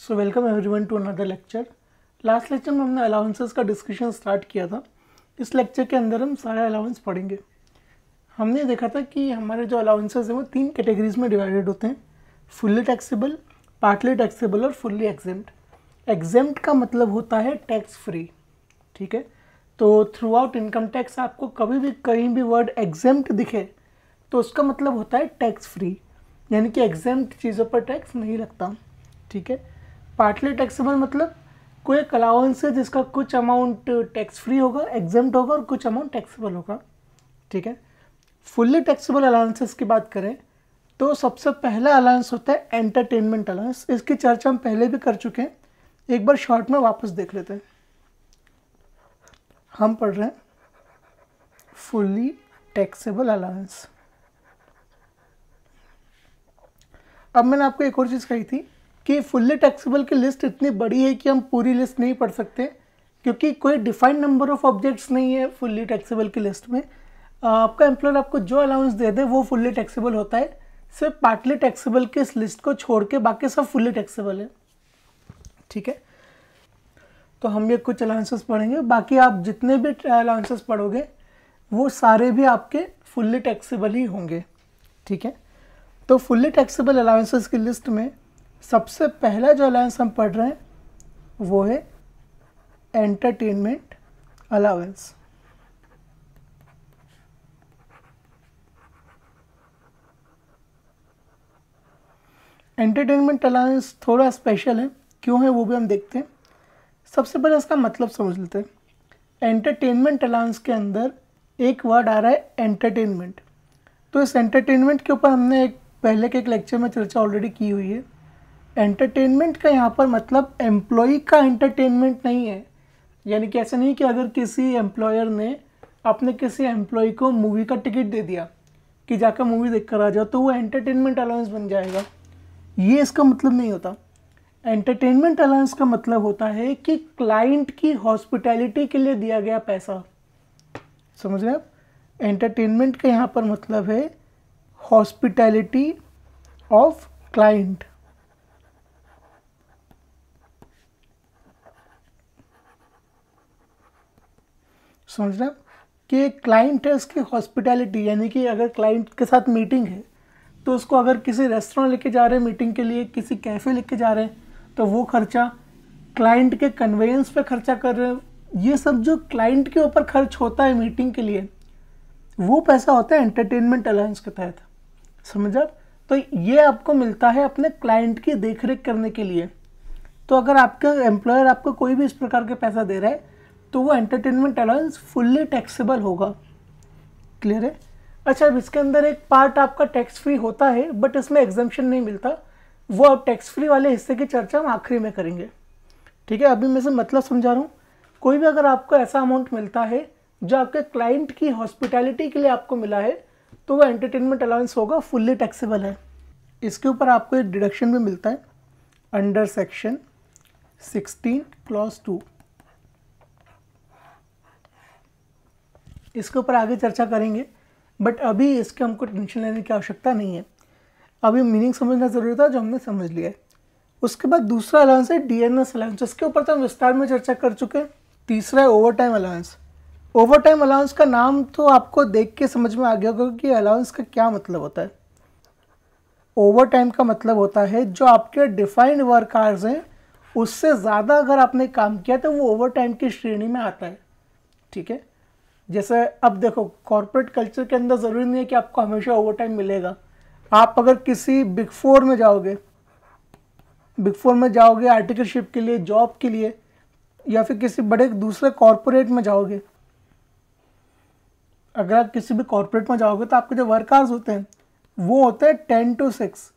So welcome everyone to another lecture last lecture में हमने allowances का डिस्कशन स्टार्ट किया था इस लेक्चर के अंदर हम सारे अलाउंस पढ़ेंगे हमने देखा था कि हमारे जो अलाउंसेस हैं वो तीन कैटेगरीज में डिवाइडेड होते हैं फुल्ली टैक्सेबल पार्टली टैक्सेबल और फुल्ली एग्जेम्ड एग्जेम्ड का मतलब होता है टैक्स फ्री ठीक है तो थ्रू आउट इनकम टैक्स आपको कभी भी कहीं भी वर्ड एग्जेम्ड दिखे तो उसका मतलब होता है टैक्स फ्री यानी कि एग्जेम्ड चीज़ों पर टैक्स नहीं लगता ठीक है पार्टली टैक्सेबल मतलब कोई एक अलाउंस है जिसका कुछ अमाउंट टैक्स फ्री होगा एग्जाम्ड होगा और कुछ अमाउंट टैक्सेबल होगा ठीक है फुल्ली टैक्सेबल अलाउंसेस की बात करें तो सबसे पहला अलाउंस होता है एंटरटेनमेंट अलाउंस इसकी चर्चा हम पहले भी कर चुके हैं एक बार शॉर्ट में वापस देख लेते हैं हम पढ़ रहे हैं फुल्ली टैक्सेबल अलाउंस अब मैंने आपको एक और चीज़ कही थी कि फुल्ली टैक्सेबल की लिस्ट इतनी बड़ी है कि हम पूरी लिस्ट नहीं पढ़ सकते क्योंकि कोई डिफाइंड नंबर ऑफ ऑब्जेक्ट्स नहीं है फुल्ली टैक्सेबल की लिस्ट में आपका एम्प्लॉयर आपको जो अलाउंस दे दे वो फुल्ली टैक्सेबल होता है सिर्फ पार्टली टैक्सेबल की इस लिस्ट को छोड़ के बाकी सब फुल्ली टैक्सेबल है ठीक है तो हम ये कुछ अलाउंसेस पढ़ेंगे बाकी आप जितने भी अलाउंसेस पढ़ोगे वो सारे भी आपके फुल्ली टैक्सेबल ही होंगे ठीक है तो फुल्ली टैक्सेबल अलाउंसेस की लिस्ट में सबसे पहला जो अलाउंस हम पढ़ रहे हैं वो है एंटरटेनमेंट अलाउंस एंटरटेनमेंट अलाउंस थोड़ा स्पेशल है क्यों है वो भी हम देखते हैं सबसे पहले इसका मतलब समझ लेते हैं एंटरटेनमेंट अलाउंस के अंदर एक वर्ड आ रहा है एंटरटेनमेंट तो इस एंटरटेनमेंट के ऊपर हमने एक पहले के एक लेक्चर में चर्चा ऑलरेडी की हुई है एंटरटेनमेंट का यहाँ पर मतलब एम्प्लॉय का एंटरटेनमेंट नहीं है यानी कि ऐसा नहीं कि अगर किसी एम्प्लॉयर ने अपने किसी एम्प्लॉय को मूवी का टिकट दे दिया कि जाकर मूवी देख कर आ जाओ तो वो एंटरटेनमेंट अलाउंस बन जाएगा ये इसका मतलब नहीं होता एंटरटेनमेंट अलाउंस का मतलब होता है कि क्लाइंट की हॉस्पिटैलिटी के लिए दिया गया पैसा समझ रहे आप एंटरटेनमेंट का यहाँ पर मतलब है हॉस्पिटैलिटी ऑफ क्लाइंट समझ रहे कि क्लाइंट है उसकी हॉस्पिटैलिटी यानी कि अगर क्लाइंट के साथ मीटिंग है तो उसको अगर किसी रेस्टोरेंट लेके जा रहे हैं मीटिंग के लिए किसी कैफ़े लेके जा रहे हैं तो वो खर्चा क्लाइंट के कन्वेंस पे खर्चा कर रहे हैं ये सब जो क्लाइंट के ऊपर खर्च होता है मीटिंग के लिए वो पैसा होता है एंटरटेनमेंट अलायंस के तहत समझ आप तो ये आपको मिलता है अपने क्लाइंट की देखरेख करने के लिए तो अगर आपका एम्प्लॉयर आपको कोई भी इस प्रकार के पैसा दे रहा है तो वो एंटरटेनमेंट अलाउंस फुल्ली टैक्सेबल होगा क्लियर है अच्छा अब इसके अंदर एक पार्ट आपका टैक्स फ्री होता है बट इसमें एग्जामेशन नहीं मिलता वो अब टैक्स फ्री वाले हिस्से की चर्चा हम आखिरी में करेंगे ठीक है अभी मैं से मतलब समझा रहा हूँ कोई भी अगर आपको ऐसा अमाउंट मिलता है जो आपके क्लाइंट की हॉस्पिटैलिटी के लिए आपको मिला है तो वो एंटरटेनमेंट अलाउंस होगा फुल्ली टैक्सेबल है इसके ऊपर आपको एक डिडक्शन भी मिलता है under section sixteen clause two इसके ऊपर आगे चर्चा करेंगे बट अभी इसके हमको टेंशन लेने की आवश्यकता नहीं है अभी मीनिंग समझना ज़रूरी था जो हमने समझ लिया है उसके बाद दूसरा अलाउंस है डी एन एस अलाउंस जिसके ऊपर तो हम विस्तार में चर्चा कर चुके हैं तीसरा है overtime allowance overtime allowance का नाम तो आपको देख के समझ में आ गया होगा कि अलाउंस का क्या मतलब होता है ओवर टाइम का मतलब होता है जो आपके डिफाइंड वर्क आवर्स हैं उससे ज़्यादा अगर आपने काम किया तो वो ओवर टाइम की श्रेणी में आता है ठीक है जैसे अब देखो कॉरपोरेट कल्चर के अंदर ज़रूरी नहीं है कि आपको हमेशा ओवर टाइम मिलेगा आप अगर किसी बिग फोर में जाओगे बिग फोर में जाओगे आर्टिकलशिप के लिए जॉब के लिए या फिर किसी बड़े दूसरे कॉरपोरेट में जाओगे अगर आप किसी भी कॉरपोरेट में जाओगे तो आपके जो वर्कर्स होते हैं वो होते हैं टेन टू सिक्स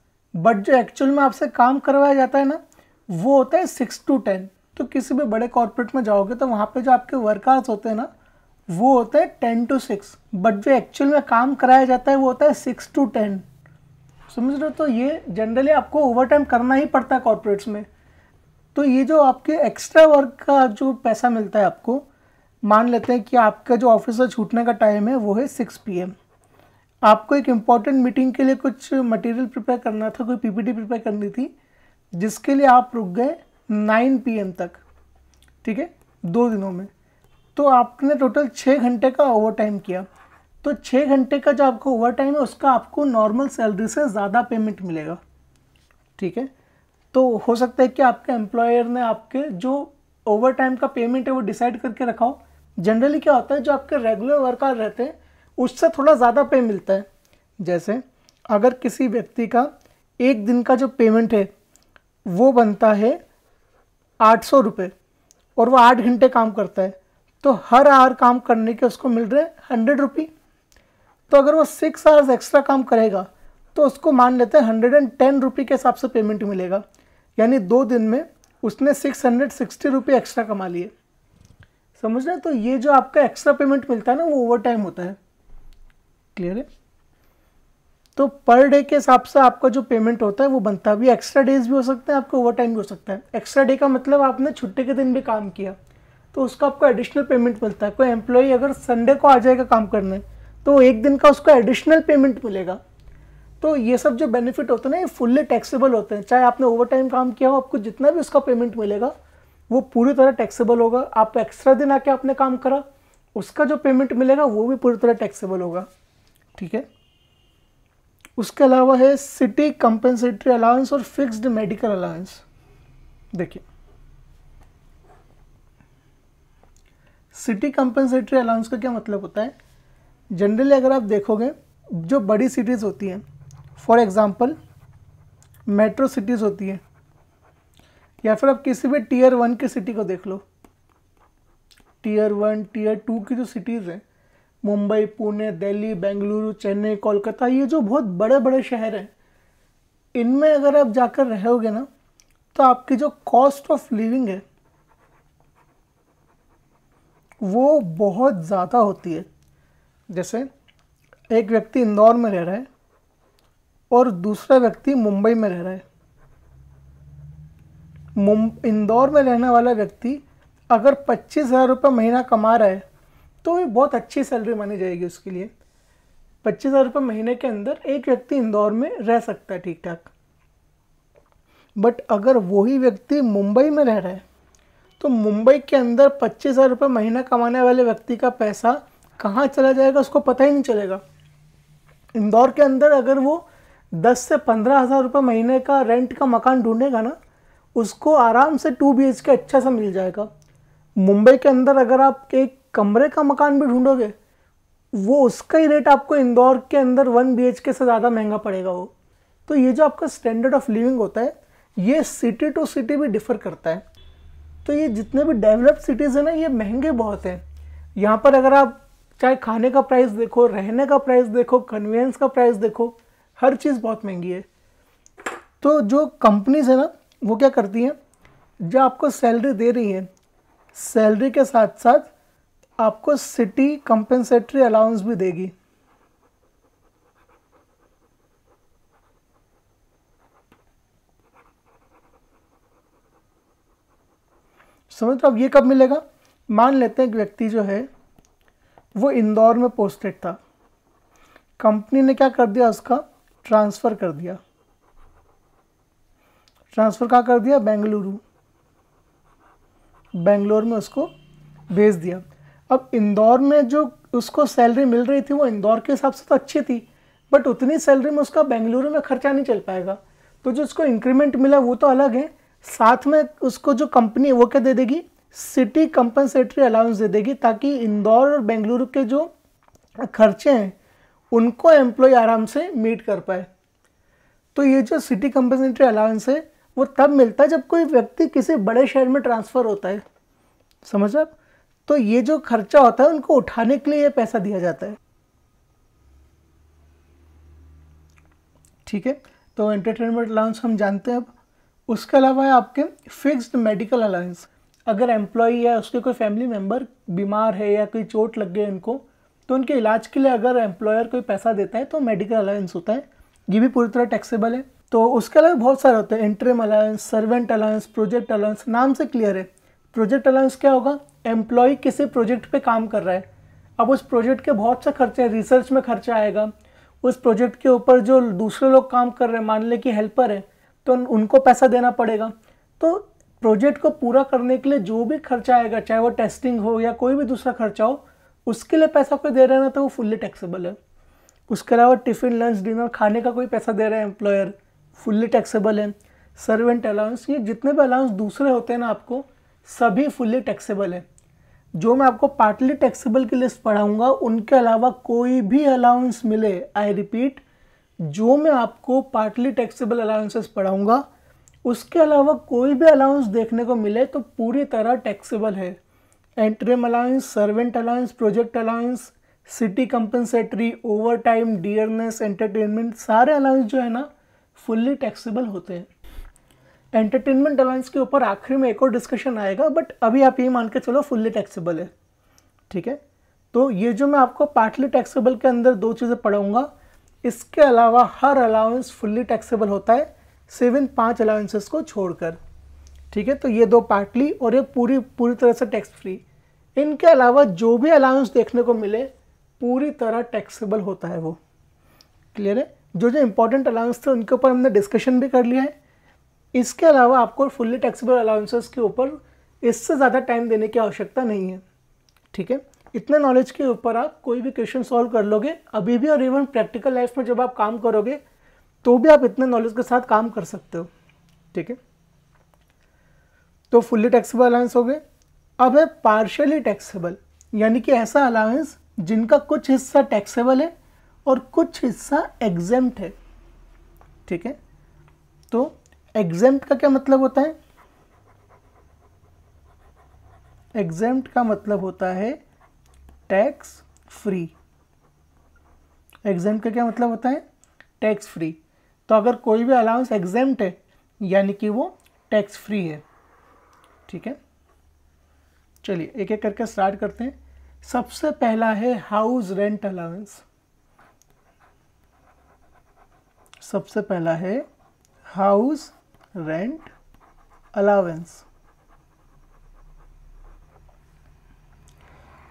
बट जो एक्चुअल में आपसे काम करवाया जाता है ना वो होता है सिक्स टू टेन तो किसी भी बड़े कॉरपोरेट में जाओगे तो वहाँ पे जो आपके वर्कर्स होते हैं ना वो होता है टेन टू सिक्स बट जो एक्चुअल में काम कराया जाता है वो होता है सिक्स टू टेन समझ रहे हो तो ये जनरली आपको ओवर टाइम करना ही पड़ता है कॉरपोरेट्स में तो ये जो आपके एक्स्ट्रा वर्क का जो पैसा मिलता है आपको मान लेते हैं कि आपका जो ऑफिस से छूटने का टाइम है वो है सिक्स पी आपको एक इम्पॉर्टेंट मीटिंग के लिए कुछ मटेरियल प्रिपेयर करना था कोई पीपीटी प्रिपेयर करनी थी जिसके लिए आप रुक गए नाइन पी तक ठीक है दो दिनों में तो आपने टोटल छः घंटे का ओवर टाइम किया तो छः घंटे का जो आपको ओवर टाइम है उसका आपको नॉर्मल सैलरी से ज़्यादा पेमेंट मिलेगा ठीक है तो हो सकता है कि आपके एम्प्लॉयर ने आपके जो ओवर टाइम का पेमेंट है वो डिसाइड करके रखा हो जनरली क्या होता है जो आपके रेगुलर वर्कर रहते हैं उससे थोड़ा ज़्यादा पे मिलता है जैसे अगर किसी व्यक्ति का एक दिन का जो पेमेंट है वो बनता है आठ सौ रुपये और वो आठ घंटे काम करता है तो हर आवर काम करने के उसको मिल रहे हंड्रेड रुपी तो अगर वो सिक्स आवर्स एक्स्ट्रा काम करेगा तो उसको मान लेते हैं हंड्रेड एंड टेन रुपी के हिसाब से पेमेंट मिलेगा यानी दो दिन में उसने six hundred sixty rupee extra कमा लिए समझ रहे तो ये जो आपका एक्स्ट्रा पेमेंट मिलता है ना वो ओवर टाइम होता है क्लियर है तो पर डे के हिसाब से आपका जो पेमेंट होता है वो बनता है अभी एक्स्ट्रा डेज भी हो सकते हैं आपका ओवर टाइम भी हो सकता है एक्स्ट्रा डे का मतलब आपने छुट्टी के दिन भी काम किया तो उसका आपको एडिशनल पेमेंट मिलता है कोई एम्प्लॉई अगर संडे को आ जाएगा काम करने तो एक दिन का उसको एडिशनल पेमेंट मिलेगा तो ये सब जो बेनिफिट होते हैं ना ये फुल्ली टैक्सेबल होते हैं चाहे आपने ओवर टाइम काम किया हो आपको जितना भी उसका पेमेंट मिलेगा वो पूरी तरह टैक्सेबल होगा आप एक्स्ट्रा दिन आके आपने काम करा उसका जो पेमेंट मिलेगा वो भी पूरी तरह टैक्सेबल होगा ठीक है उसके अलावा है सिटी कंपेंसेटरी अलाउंस और फिक्स्ड मेडिकल अलाउंस देखिए सिटी कंपनसेटरी अलाउंस का क्या मतलब होता है जनरली अगर आप देखोगे जो बड़ी सिटीज़ होती हैं फॉर एग्ज़ाम्पल मेट्रो सिटीज़ होती हैं या फिर आप किसी भी टीयर वन की सिटी को देख लो टीयर वन टीयर टू की जो सिटीज़ हैं मुंबई पुणे दिल्ली बेंगलुरु चेन्नई कोलकाता ये जो बहुत बड़े बड़े शहर हैं इनमें अगर आप जाकर रहोगे ना तो आपकी जो कॉस्ट ऑफ लिविंग है वो बहुत ज़्यादा होती है जैसे एक व्यक्ति इंदौर में रह रहा है और दूसरा व्यक्ति मुंबई में रह रहा है इंदौर में रहने वाला व्यक्ति अगर पच्चीस हज़ार रुपये महीना कमा रहा है तो ये बहुत अच्छी सैलरी मानी जाएगी उसके लिए पच्चीस हज़ार रुपये महीने के अंदर एक व्यक्ति इंदौर में रह सकता है ठीक ठाक बट अगर वही व्यक्ति मुंबई में रह रहा है तो मुंबई के अंदर पच्चीस हज़ार रुपये महीना कमाने वाले व्यक्ति का पैसा कहाँ चला जाएगा उसको पता ही नहीं चलेगा इंदौर के अंदर अगर वो दस से पंद्रह हज़ार रुपये महीने का रेंट का मकान ढूंढेगा ना उसको आराम से टू बी के अच्छा सा मिल जाएगा मुंबई के अंदर अगर आप एक कमरे का मकान भी ढूंढोगे वो उसका ही रेट आपको इंदौर के अंदर वन बी के से ज़्यादा महंगा पड़ेगा वो तो ये जो आपका स्टैंडर्ड ऑफ लिविंग होता है ये सिटी टू सिटी भी डिफ़र करता है तो ये जितने भी डेवलप्ड सिटीज़ हैं ना ये महंगे बहुत हैं यहाँ पर अगर आप चाहे खाने का प्राइस देखो रहने का प्राइस देखो कन्वीनियंस का प्राइस देखो हर चीज़ बहुत महंगी है तो जो कंपनीज़ है ना वो क्या करती हैं जो आपको सैलरी दे रही है सैलरी के साथ साथ आपको सिटी कंपेंसेटरी अलाउंस भी देगी समझ तो अब ये कब मिलेगा मान लेते हैं एक व्यक्ति जो है वो इंदौर में पोस्टेड था कंपनी ने क्या कर दिया उसका ट्रांसफ़र कर दिया ट्रांसफ़र कहाँ कर दिया बेंगलुरु बेंगलोर में उसको भेज दिया अब इंदौर में जो उसको सैलरी मिल रही थी वो इंदौर के हिसाब से तो अच्छी थी बट उतनी सैलरी में उसका बेंगलुरु में खर्चा नहीं चल पाएगा तो जो उसको इंक्रीमेंट मिला वो तो अलग है साथ में उसको जो कंपनी वो क्या दे देगी सिटी कंपनसेटरी अलाउंस दे देगी ताकि इंदौर और बेंगलुरु के जो खर्चे हैं उनको एम्प्लॉय आराम से मीट कर पाए तो ये जो सिटी कंपनसेटरी अलाउंस है वो तब मिलता है जब कोई व्यक्ति किसी बड़े शहर में ट्रांसफ़र होता है समझ आप तो ये जो खर्चा होता है उनको उठाने के लिए ये पैसा दिया जाता है ठीक है तो एंटरटेनमेंट अलाउंस हम जानते हैं अब उसके अलावा है आपके फिक्स्ड मेडिकल अलाउंस अगर एम्प्लॉई या उसके कोई फैमिली मेम्बर बीमार है या कोई चोट लग गई उनको तो उनके इलाज के लिए अगर एम्प्लॉयर कोई पैसा देता है तो मेडिकल अलाउंस होता है ये भी पूरी तरह टैक्सेबल है तो उसके अलावा बहुत सारे होते हैं interim allowance servant allowance project allowance नाम से क्लियर है प्रोजेक्ट अलाउंस क्या होगा एम्प्लॉय किसी प्रोजेक्ट पे काम कर रहा है अब उस प्रोजेक्ट के बहुत से खर्चे हैं रिसर्च में खर्चा आएगा उस प्रोजेक्ट के ऊपर जो दूसरे लोग काम कर रहे हैं मान लें कि हेल्पर है तो उनको पैसा देना पड़ेगा तो प्रोजेक्ट को पूरा करने के लिए जो भी खर्चा आएगा चाहे वो टेस्टिंग हो या कोई भी दूसरा खर्चा हो उसके लिए पैसा कोई दे रहे हैं ना तो वो फुल्ली टैक्सेबल है उसके अलावा टिफ़िन लंच डिनर खाने का कोई पैसा दे रहे हैं एम्प्लॉयर फुल्ली टैक्सेबल है सर्वेंट अलाउंस ये जितने भी अलाउंस दूसरे होते हैं ना आपको सभी फुल्ली टैक्सेबल है जो मैं आपको पार्टली टैक्सेबल की लिस्ट पढ़ाऊँगा उनके अलावा कोई भी अलाउंस मिले आई रिपीट जो मैं आपको पार्टली टैक्सेबल अलाउंसेस पढ़ाऊँगा उसके अलावा कोई भी अलाउंस देखने को मिले तो पूरी तरह टैक्सेबल है interim allowance servant allowance project allowance city compensatory overtime dearness entertainment सारे अलाउंस जो है ना फुल्ली टैक्सेबल होते हैं एंटरटेनमेंट अलाउंस के ऊपर आखिरी में एक और डिस्कशन आएगा बट अभी आप ये मान के चलो फुल्ली टैक्सेबल है ठीक है तो ये जो मैं आपको पार्टली टैक्सेबल के अंदर दो चीज़ें पढ़ाऊँगा इसके अलावा हर अलाउंस फुल्ली टैक्सेबल होता है सिर्फ पांच पाँच अलाउंसेस को छोड़कर ठीक है तो ये दो पार्टली और ये पूरी पूरी तरह से टैक्स फ्री इनके अलावा जो भी अलाउंस देखने को मिले पूरी तरह टैक्सेबल होता है वो क्लियर है जो जो इंपॉर्टेंट अलाउंस थे उनके ऊपर हमने डिस्कशन भी कर लिया है इसके अलावा आपको फुल्ली टैक्सीबल अलाउंसेस के ऊपर इससे ज़्यादा टाइम देने की आवश्यकता नहीं है ठीक है इतने नॉलेज के ऊपर आप कोई भी क्वेश्चन सॉल्व कर लोगे अभी भी और इवन प्रैक्टिकल लाइफ में जब आप काम करोगे तो भी आप इतने नॉलेज के साथ काम कर सकते हो ठीक है तो फुल्ली टैक्सेबल अलाउंस हो गए अब है पार्शली टैक्सेबल यानी कि ऐसा अलाउंस जिनका कुछ हिस्सा टैक्सेबल है और कुछ हिस्सा एग्जेम्प्ट है ठीक है तो एग्जेम्प्ट का क्या मतलब होता है एग्जेम्प्ट का मतलब होता है टैक्स फ्री एग्जाम का क्या मतलब होता है टैक्स फ्री तो अगर कोई भी अलाउंस एग्जाम है यानी कि वो टैक्स फ्री है ठीक है चलिए एक एक करके स्टार्ट करते हैं सबसे पहला है हाउस रेंट अलाउंस सबसे पहला है हाउस रेंट अलाउंस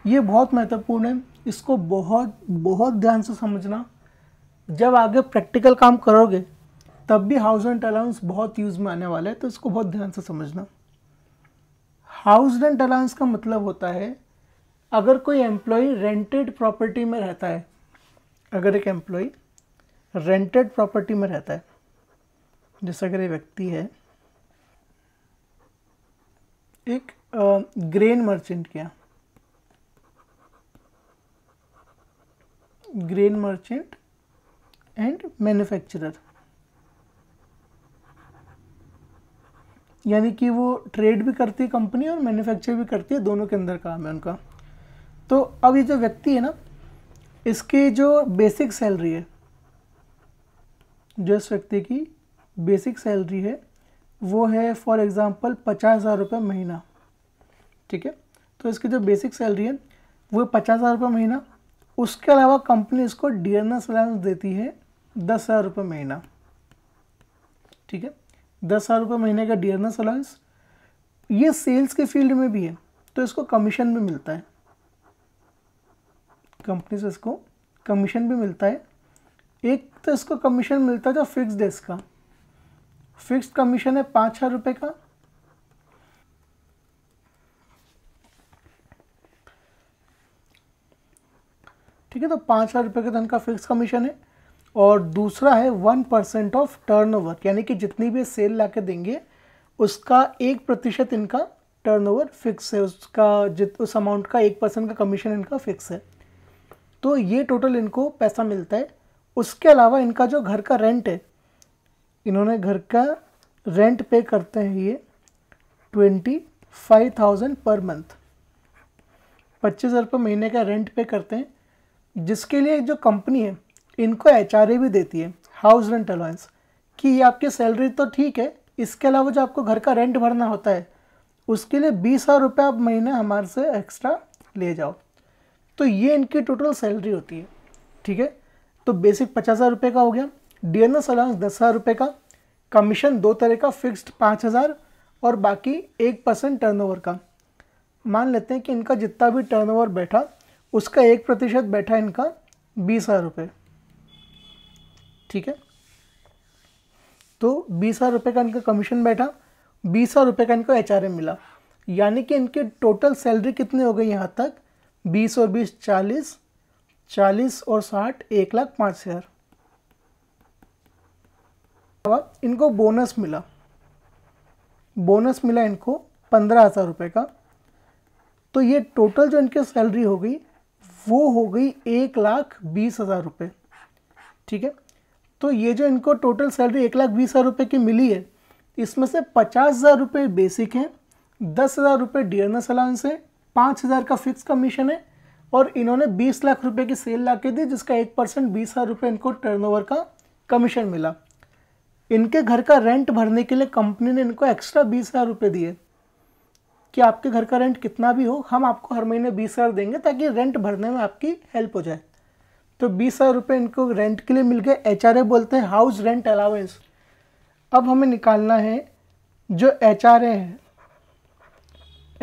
ये बहुत महत्वपूर्ण है इसको बहुत बहुत ध्यान से समझना जब आगे प्रैक्टिकल काम करोगे तब भी हाउस रेंट अलाउंस बहुत यूज़ में आने वाला है तो इसको बहुत ध्यान से समझना हाउस रेंट अलाउंस का मतलब होता है अगर कोई एम्प्लॉय रेंटेड प्रॉपर्टी में रहता है अगर एक एम्प्लॉय रेंटेड प्रॉपर्टी में रहता है जैसे अगर ये व्यक्ति है एक ग्रेन मर्चेंट क्या grain merchant and manufacturer यानी कि वो ट्रेड भी करती है कंपनी और मैन्युफैक्चर भी करती है दोनों के अंदर काम है उनका तो अब ये जो व्यक्ति है ना इसकी जो बेसिक सैलरी है जो इस व्यक्ति की बेसिक सैलरी है वो है फॉर एग्ज़ाम्पल पचास हज़ार रुपये महीना ठीक है तो इसकी जो बेसिक सैलरी है वो पचास हज़ार रुपये महीना उसके अलावा कंपनी इसको डी एस अलाउंस देती है दस हज़ार रुपये महीना ठीक है दस हज़ार रुपये महीने का डी एन एस अलाउंस ये सेल्स के फील्ड में भी है तो इसको कमीशन भी मिलता है कंपनी से इसको कमीशन भी मिलता है एक तो इसको कमीशन मिलता है जो फिक्स डेस्क का फिक्स कमीशन है पाँच हज़ार रुपये का है तो पाँच हज़ार रुपये के धन का फिक्स कमीशन है और दूसरा है वन परसेंट ऑफ टर्नओवर यानी कि जितनी भी सेल ला के देंगे उसका एक प्रतिशत इनका टर्नओवर फिक्स है उसका जित उस अमाउंट का एक परसेंट का कमीशन इनका फिक्स है तो ये टोटल इनको पैसा मिलता है उसके अलावा इनका जो घर का रेंट है इन्होंने घर का रेंट पे करते हैं ये twenty five thousand per month पच्चीस हज़ार रुपये महीने का रेंट पे करते हैं जिसके लिए जो कंपनी है इनको एच भी देती है हाउस रेंट अलाउंस कि ये आपकी सैलरी तो ठीक है इसके अलावा जो आपको घर का रेंट भरना होता है उसके लिए बीस हज़ार रुपये आप महीने हमारे से एक्स्ट्रा ले जाओ तो ये इनकी टोटल सैलरी होती है ठीक है तो बेसिक पचास हज़ार रुपये का हो गया डी एन एस अलाउंस दस हज़ार रुपये का कमीशन दो तरह का फिक्स्ड पाँच हज़ार और बाकी एक परसेंट टर्न का मान लेते हैं कि इनका जितना भी टर्न बैठा उसका एक प्रतिशत बैठा इनका बीस हज़ार रुपये ठीक है तो बीस हज़ार रुपये का इनका कमीशन बैठा बीस हज़ार रुपये का इनका एच मिला यानी कि इनके टोटल सैलरी कितने हो गई यहाँ तक बीस और बीस चालीस चालीस और साठ एक लाख पाँच हज़ार इनको बोनस मिला बोनस मिला इनको पंद्रह हज़ार रुपये का तो ये टोटल जो इनकी सैलरी हो गई वो हो गई एक लाख बीस हज़ार रुपये ठीक है तो ये जो इनको टोटल सैलरी एक लाख बीस हज़ार रुपये की मिली है इसमें से पचास हज़ार रुपये बेसिक हैं दस हज़ार रुपये डी एन एस अलाउंस है पाँच हज़ार का फिक्स कमीशन है और इन्होंने बीस लाख रुपये की सेल ला के दी जिसका एक परसेंट बीस हज़ार रुपये इनको ओवर का कमीशन मिला इनके घर का रेंट भरने के लिए कंपनी ने इनको एक्स्ट्रा बीस हज़ार रुपये दिए कि आपके घर का रेंट कितना भी हो हम आपको हर महीने बीस हज़ार देंगे ताकि रेंट भरने में आपकी हेल्प हो जाए तो बीस हज़ार रुपये इनको रेंट के लिए मिल गए एच बोलते हैं हाउस रेंट अलाउेंस अब हमें निकालना है जो एच आर ए है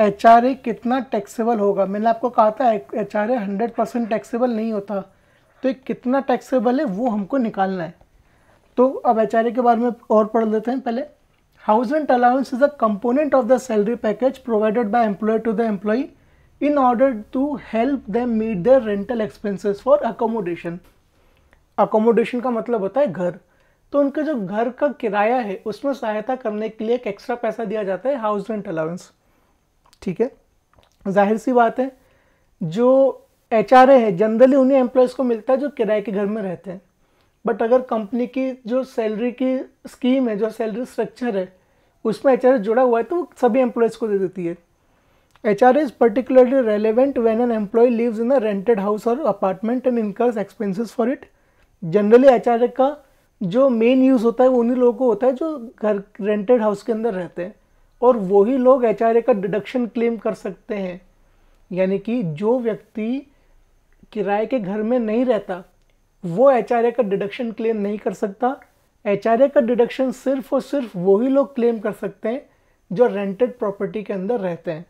एच कितना टैक्सेबल होगा मैंने आपको कहा था H R hundred percent taxable नहीं होता तो ये कितना टैक्सेबल है वो हमको निकालना है तो अब एच के बारे में और पढ़ लेते हैं पहले House rent allowance is a component of the salary package provided by employer to the employee in order to help them meet their rental expenses for accommodation. Accommodation का मतलब होता है घर तो उनके जो घर का किराया है उसमें सहायता करने के लिए एक एक्स्ट्रा पैसा दिया जाता है हाउस रेंट अलाउंस ठीक है जाहिर सी बात है जो एच है जनरली उन्हीं एम्प्लॉयज़ को मिलता है जो किराए के घर में रहते हैं बट अगर कंपनी की जो सैलरी की स्कीम है जो सैलरी स्ट्रक्चर है उसमें एच जुड़ा हुआ है तो वो सभी एम्प्लॉयज़ को दे देती है H R is particularly relevant when an employee lives in a rented house or apartment and incurs expenses for it generally H R का जो मेन यूज़ होता है वो उन्हीं लोगों को होता है जो घर रेंटेड हाउस के अंदर रहते हैं और वही लोग एच आर का डिडक्शन क्लेम कर सकते हैं यानी कि जो व्यक्ति किराए के घर में नहीं रहता वो एच का डिडक्शन क्लेम नहीं कर सकता एच का डिडक्शन सिर्फ और सिर्फ वही लोग क्लेम कर सकते हैं जो रेंटेड प्रॉपर्टी के अंदर रहते हैं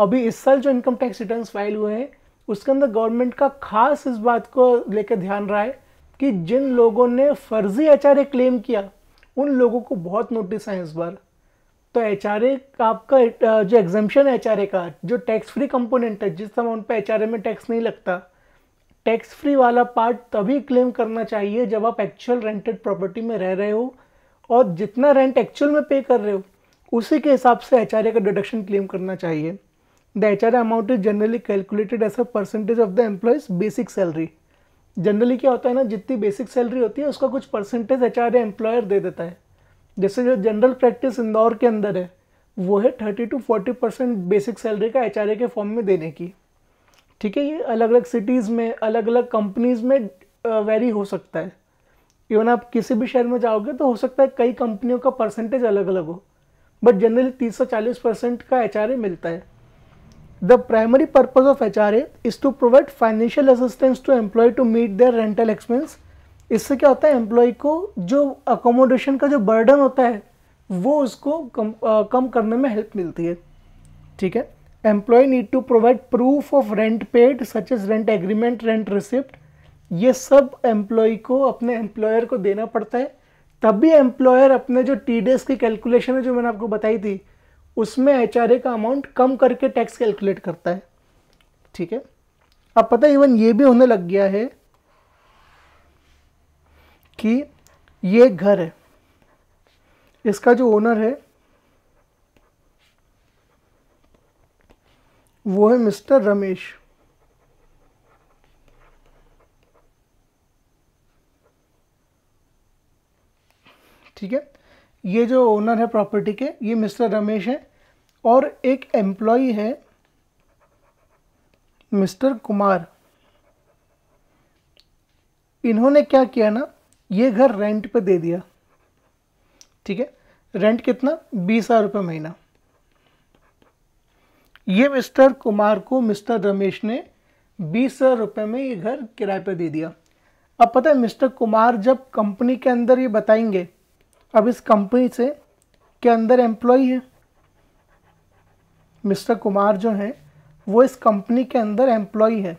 अभी इस साल जो इनकम टैक्स रिटर्न फाइल हुए हैं उसके अंदर गवर्नमेंट का खास इस बात को लेकर ध्यान रहा है कि जिन लोगों ने फर्जी एच क्लेम किया उन लोगों को बहुत नोटिस आए इस बार तो एच आपका जो एग्जामेशन है एच का जो टैक्स फ्री कंपोनेंट है जिस अमाउंट पर एच में टैक्स नहीं लगता टैक्स फ्री वाला पार्ट तभी क्लेम करना चाहिए जब आप एक्चुअल रेंटेड प्रॉपर्टी में रह रहे हो और जितना रेंट एक्चुअल में पे कर रहे हो उसी के हिसाब से एच का डिडक्शन क्लेम करना चाहिए the H amount is generally calculated as a percentage of the employee's basic salary generally क्या होता है ना जितनी बेसिक सैलरी होती है उसका कुछ परसेंटेज एच आर एम्प्लॉयर दे देता है जैसे जो जनरल प्रैक्टिस इंदौर के अंदर है वो है thirty to forty percent basic salary का एच के फॉर्म में देने की ठीक है ये अलग अलग सिटीज़ में अलग अलग कंपनीज़ में वेरी हो सकता है इवन आप किसी भी शहर में जाओगे तो हो सकता है कई कंपनियों का परसेंटेज अलग अलग हो बट जनरली तीस से चालीस परसेंट का एच मिलता है the primary purpose of H R is to provide financial assistance to employee to meet their rental expense इससे क्या होता है एम्प्लॉय को जो अकोमोडेशन का जो बर्डन होता है वो उसको कम आ, कम करने में हेल्प मिलती है ठीक है employee need to provide proof of rent paid such as rent agreement rent receipt ये सब एम्प्लॉय को अपने एम्प्लॉयर को देना पड़ता है तब भी एम्प्लॉयर अपने जो टी डी एस की कैलकुलेशन है जो मैंने आपको बताई थी उसमें एच आर ए का अमाउंट कम करके टैक्स कैलकुलेट करता है ठीक है अब पता है इवन ये भी होने लग गया है कि ये घर है इसका जो ओनर है वो है मिस्टर रमेश ठीक है ये जो ओनर है प्रॉपर्टी के ये मिस्टर रमेश है और एक एम्प्लॉय है मिस्टर कुमार इन्होंने क्या किया ना ये घर रेंट पे दे दिया ठीक है रेंट कितना बीस हज़ार रुपये महीना ये मिस्टर कुमार को मिस्टर रमेश ने बीस हज़ार रुपये में ये घर किराए पर दे दिया अब पता है मिस्टर कुमार जब कंपनी के अंदर ये बताएंगे अब इस कंपनी से के अंदर एम्प्लॉय है मिस्टर कुमार जो हैं वो इस कंपनी के अंदर एम्प्लॉय है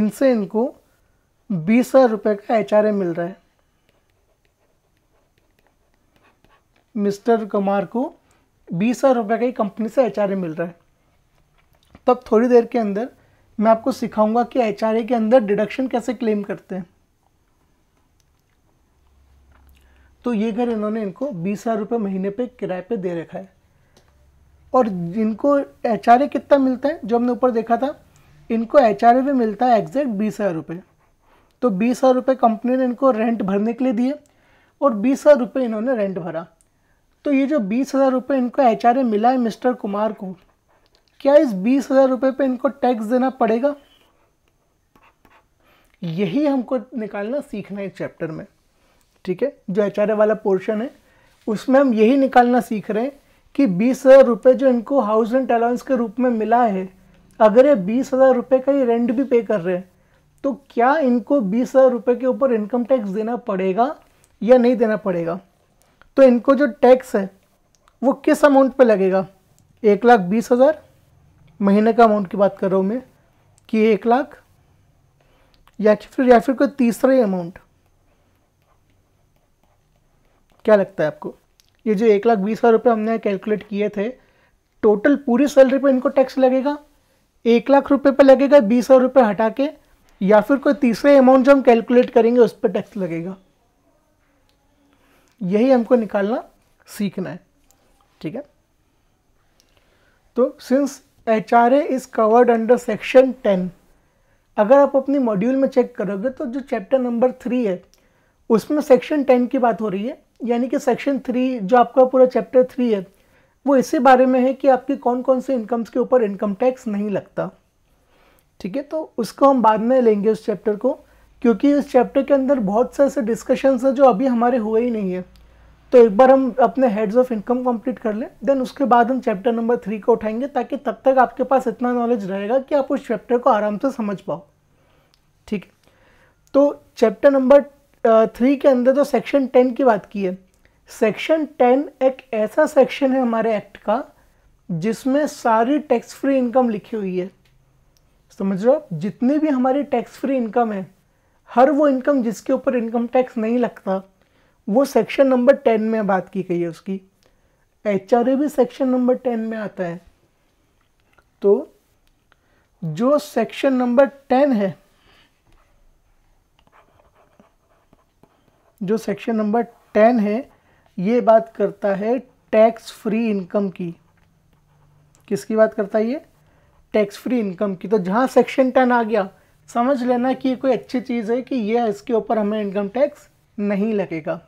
इनसे इनको बीस हज़ार रुपये का एच मिल रहा है मिस्टर कुमार को बीस हज़ार रुपये का ही कंपनी से एच मिल रहा है तब थोड़ी देर के अंदर मैं आपको सिखाऊंगा कि एच के अंदर डिडक्शन कैसे क्लेम करते हैं तो ये घर इन्होंने इनको बीस हज़ार रुपये महीने पे किराए पे दे रखा है और इनको एच कितना मिलता है जो हमने ऊपर देखा था इनको एच आर मिलता है एग्जैक्ट बीस हज़ार रुपये तो बीस हज़ार रुपये कंपनी ने इनको रेंट भरने के लिए दिए और बीस हज़ार रुपये इन्होंने रेंट भरा तो ये जो बीस हज़ार रुपये इनको एच मिला है मिस्टर कुमार को क्या इस बीस हज़ार रुपये पर इनको टैक्स देना पड़ेगा यही हमको निकालना सीखना है इस चैप्टर में ठीक है जो एच वाला पोर्शन है उसमें हम यही निकालना सीख रहे हैं कि बीस हज़ार रुपये जो इनको हाउस रेंट अलाउंस के रूप में मिला है अगर ये बीस हज़ार रुपये का ही रेंट भी पे कर रहे हैं तो क्या इनको बीस हज़ार रुपये के ऊपर इनकम टैक्स देना पड़ेगा या नहीं देना पड़ेगा तो इनको जो टैक्स है वो किस अमाउंट पे लगेगा एक लाख बीस हज़ार महीने का अमाउंट की बात कर रहा हूँ मैं कि एक लाख या फिर या फिर कोई तीसरा ही अमाउंट क्या लगता है आपको ये जो एक लाख बीस हज़ार रुपये हमने कैलकुलेट किए थे टोटल पूरी सैलरी पे इनको टैक्स लगेगा एक लाख रुपये पर लगेगा बीस हज़ार रुपये हटा के या फिर कोई तीसरे अमाउंट जो हम कैलकुलेट करेंगे उस पर टैक्स लगेगा यही हमको निकालना सीखना है ठीक है तो since H R A is covered under section ten अगर आप अपनी मॉड्यूल में चेक करोगे तो जो चैप्टर नंबर थ्री है उसमें सेक्शन टेन की बात हो रही है यानी कि सेक्शन थ्री जो आपका पूरा चैप्टर थ्री है वो इसी बारे में है कि आपकी कौन कौन से इनकम्स के ऊपर इनकम टैक्स नहीं लगता ठीक है तो उसको हम बाद में लेंगे उस चैप्टर को क्योंकि इस चैप्टर के अंदर बहुत से ऐसे डिस्कशंस हैं जो अभी हमारे हुए ही नहीं है तो एक बार हम अपने हेड्स ऑफ इनकम कंप्लीट कर लें देन उसके बाद हम चैप्टर नंबर थ्री को उठाएंगे ताकि तब तक आपके पास इतना नॉलेज रहेगा कि आप उस चैप्टर को आराम से समझ पाओ ठीक है तो चैप्टर नंबर थ्री के अंदर जो सेक्शन टेन की बात की है सेक्शन टेन एक ऐसा सेक्शन है हमारे एक्ट का जिसमें सारी टैक्स फ्री इनकम लिखी हुई है समझ लो जितनी भी हमारी टैक्स फ्री इनकम है हर वो इनकम जिसके ऊपर इनकम टैक्स नहीं लगता वो सेक्शन नंबर टेन में बात की गई है उसकी एच भी सेक्शन नंबर टेन में आता है तो जो सेक्शन नंबर टेन है जो सेक्शन नंबर टेन है ये बात करता है टैक्स फ्री इनकम की किसकी बात करता है ये टैक्स फ्री इनकम की तो जहां सेक्शन टेन आ गया समझ लेना कि ये कोई अच्छी चीज़ है कि ये इसके ऊपर हमें इनकम टैक्स नहीं लगेगा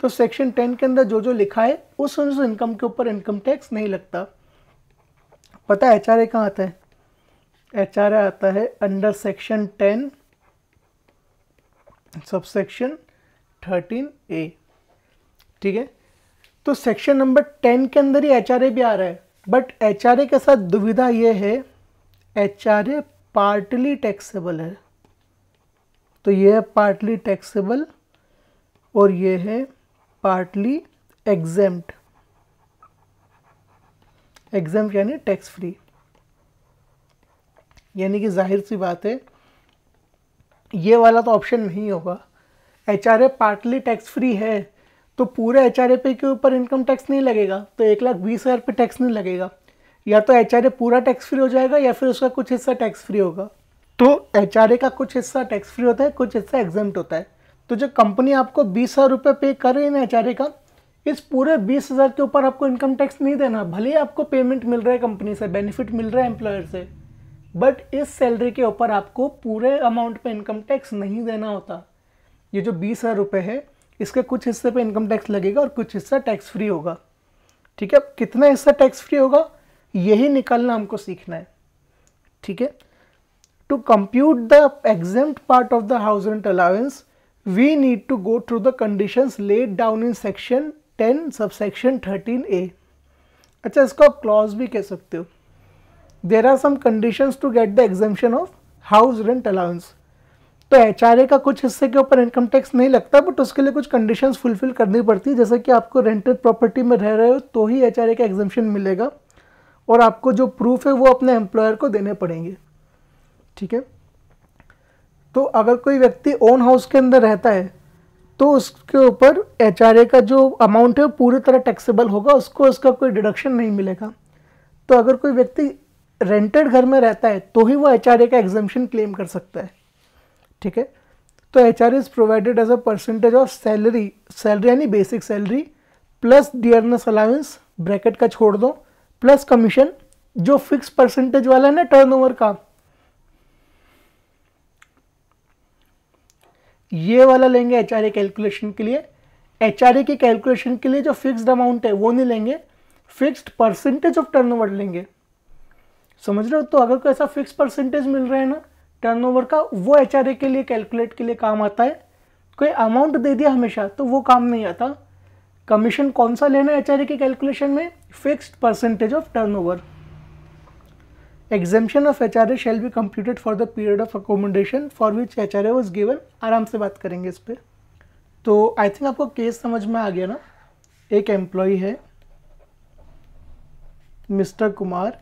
तो सेक्शन टेन के अंदर जो जो लिखा है उस अनुसार इनकम के ऊपर इनकम टैक्स नहीं लगता पता है एच आर कहाँ आता है एच आर आता है under section ten sub section thirteen A ठीक है तो सेक्शन नंबर टेन के अंदर ही एच भी आ रहा है बट एच के साथ दुविधा ये है एच पार्टली टैक्सेबल है तो ये है पार्टली टैक्सेबल और ये है पार्टली एग्जेम्ट एग्जाम यानी टैक्स फ्री यानी कि जाहिर सी बात है ये वाला तो ऑप्शन नहीं होगा H R A partly tax free है तो पूरे एच आर ए पे के ऊपर इनकम टैक्स नहीं लगेगा तो एक लाख बीस हज़ार पर टैक्स नहीं लगेगा या तो एच पूरा टैक्स फ्री हो जाएगा या फिर उसका कुछ हिस्सा टैक्स फ्री होगा तो एच का कुछ हिस्सा टैक्स फ्री होता है कुछ हिस्सा एग्जेंट होता है तो जो कंपनी आपको बीस हज़ार रुपये पे कर रही है ना एच का इस पूरे बीस हज़ार के ऊपर आपको इनकम टैक्स नहीं देना भले ही आपको पेमेंट मिल रहा है कंपनी से बेनिफिट मिल रहा है एम्प्लॉयर से बट इस सैलरी के ऊपर आपको पूरे अमाउंट पे इनकम टैक्स नहीं देना होता ये जो बीस हज़ार रुपये है इसके कुछ हिस्से पे इनकम टैक्स लगेगा और कुछ हिस्सा टैक्स फ्री होगा ठीक है कितना हिस्सा टैक्स फ्री होगा यही निकालना हमको सीखना है ठीक है the compute part of the house rent allowance we need to go to the through laid down in section ten sub 10 thirteen A अच्छा इसको आप क्लॉज भी कह सकते हो there are some conditions to get the exemption of house rent allowance तो H का कुछ हिस्से के ऊपर इनकम टैक्स नहीं लगता बट उसके लिए कुछ कंडीशंस फुलफिल करनी पड़ती है जैसे कि आपको रेंटेड प्रॉपर्टी में रह रहे हो तो ही एच का एग्जामेशन मिलेगा और आपको जो प्रूफ है वो अपने एम्प्लॉयर को देने पड़ेंगे ठीक है तो अगर कोई व्यक्ति ओन हाउस के अंदर रहता है तो उसके ऊपर एच का जो अमाउंट है पूरी तरह टैक्सेबल होगा उसको उसका कोई डिडक्शन नहीं मिलेगा तो अगर कोई व्यक्ति रेंटेड घर में रहता है तो ही वो एच का एग्जामेशन क्लेम कर सकता है ठीक है तो H R is provided as a percentage of salary salary यानी basic salary plus dearness allowance bracket का छोड़ दो प्लस कमीशन जो फिक्स परसेंटेज वाला है ना टर्नओवर का ये वाला लेंगे एच कैलकुलेशन के लिए एच के कैलकुलेशन के लिए जो फिक्स्ड अमाउंट है वो नहीं लेंगे फिक्स्ड परसेंटेज ऑफ टर्नओवर लेंगे समझ रहे हो तो अगर कोई ऐसा फिक्स परसेंटेज मिल रहा है ना टर्नओवर का वो एच के लिए कैलकुलेट के लिए काम आता है कोई अमाउंट दे दिया हमेशा तो वो काम नहीं आता कमीशन कौन सा लेना है एचआरए के कैलकुलेशन में fixed percentage of turnover exemption of H R be computed for the period of accommodation for which H R given आराम से बात करेंगे इस पर तो आई थिंक आपको केस समझ में आ गया ना एक एम्प्लॉय है मिस्टर कुमार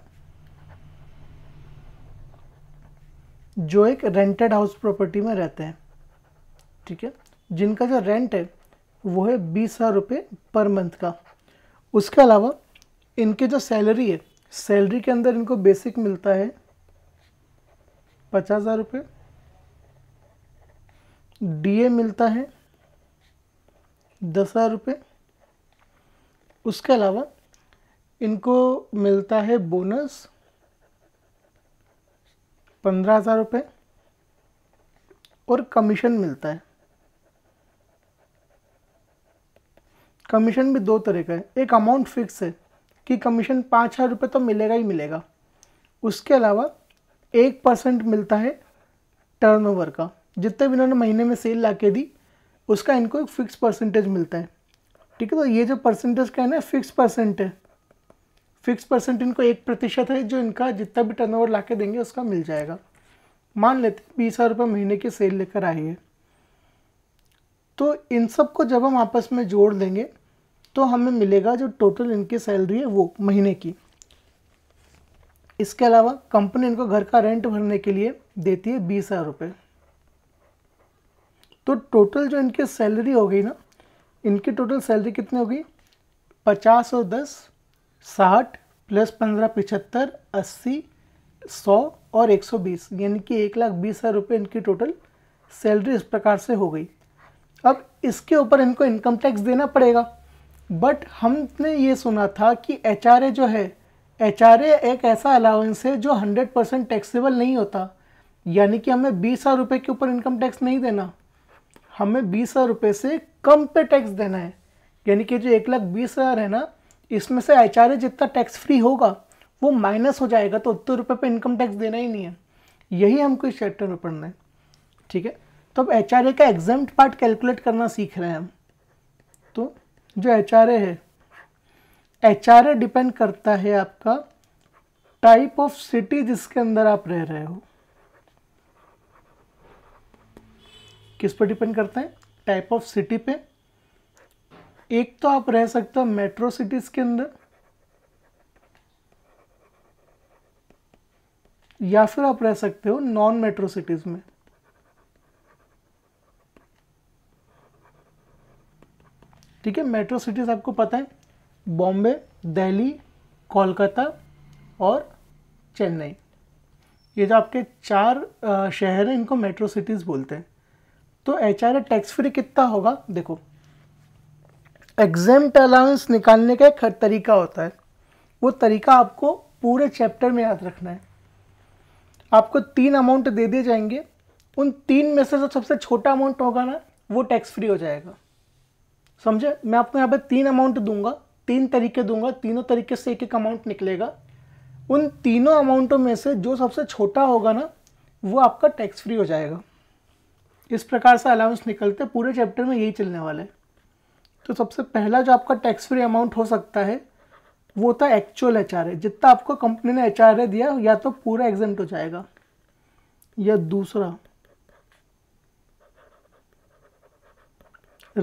जो एक रेंटेड हाउस प्रॉपर्टी में रहते हैं ठीक है जिनका जो रेंट है वो है बीस हज़ार रुपये पर मंथ का उसके अलावा इनके जो सैलरी है सैलरी के अंदर इनको बेसिक मिलता है पचास हज़ार रुपये डी मिलता है दस हज़ार रुपये उसके अलावा इनको मिलता है बोनस पंद्रह हज़ार रुपये और कमीशन मिलता है कमीशन भी दो तरह का है एक अमाउंट फिक्स है कि कमीशन पाँच हज़ार रुपये तो मिलेगा ही मिलेगा उसके अलावा एक परसेंट मिलता है टर्नओवर का जितने भी इन्होंने महीने में सेल ला के दी उसका इनको एक फिक्स परसेंटेज मिलता है ठीक है तो ये जो परसेंटेज का है ना फिक्स परसेंट है फिक्स परसेंट इनको एक प्रतिशत है जो इनका जितना भी टर्न ला के देंगे उसका मिल जाएगा मान लेते हैं बीस हज़ार रुपये महीने की सेल लेकर आई है तो इन सब को जब हम आपस में जोड़ देंगे तो हमें मिलेगा जो टोटल इनकी सैलरी है वो महीने की इसके अलावा कंपनी इनको घर का रेंट भरने के लिए देती है बीस हज़ार रुपये तो टोटल जो इनकी सैलरी हो गई ना इनकी टोटल सैलरी कितनी होगी पचास और दस साठ प्लस पंद्रह पिछहत्तर अस्सी सौ और एक सौ बीस यानी कि एक लाख बीस हज़ार रुपये इनकी टोटल सैलरी इस प्रकार से हो गई अब इसके ऊपर इनको इनकम टैक्स देना पड़ेगा बट हमने ये सुना था कि एच जो है एच एक ऐसा अलाउंस है जो 100 परसेंट टैक्सेबल नहीं होता यानी कि हमें बीस हज़ार रुपये के ऊपर इनकम टैक्स नहीं देना हमें बीस हज़ार रुपये से कम पे टैक्स देना है यानी कि जो एक लाख बीस हज़ार है ना इसमें से एच जितना टैक्स फ्री होगा वो माइनस हो जाएगा तो उतने रुपये पर इनकम टैक्स देना ही नहीं है यही हमको इस चैप्टर में पढ़ना है ठीक है तो अब एच का एग्जाम पार्ट कैलकुलेट करना सीख रहे हैं हम जो एच है एच डिपेंड करता है आपका टाइप ऑफ सिटी जिसके अंदर आप रह रहे हो किस पर डिपेंड करता है टाइप ऑफ सिटी पे एक तो आप रह सकते हो मेट्रो सिटीज के अंदर या फिर आप रह सकते हो नॉन मेट्रो सिटीज में ठीक है मेट्रो सिटीज़ आपको पता है बॉम्बे दिल्ली कोलकाता और चेन्नई ये जो आपके चार शहर हैं इनको मेट्रो सिटीज़ बोलते हैं तो एच आर टैक्स फ्री कितना होगा देखो एग्जाम अलाउंस निकालने का एक तरीका होता है वो तरीका आपको पूरे चैप्टर में याद रखना है आपको तीन अमाउंट दे दिए जाएंगे उन तीन में से जो सबसे छोटा अमाउंट होगा ना वो टैक्स फ्री हो जाएगा समझे मैं आपको यहाँ पे तीन अमाउंट दूंगा तीन तरीके दूंगा तीनों तरीके से एक एक अमाउंट निकलेगा उन तीनों अमाउंटों में से जो सबसे छोटा होगा ना वो आपका टैक्स फ्री हो जाएगा इस प्रकार से अलाउंस निकलते पूरे चैप्टर में यही चलने वाला है तो सबसे पहला जो आपका टैक्स फ्री अमाउंट हो सकता है वो था एक्चुअल एच जितना आपको कंपनी ने एच दिया या तो पूरा एग्जेंट हो जाएगा या दूसरा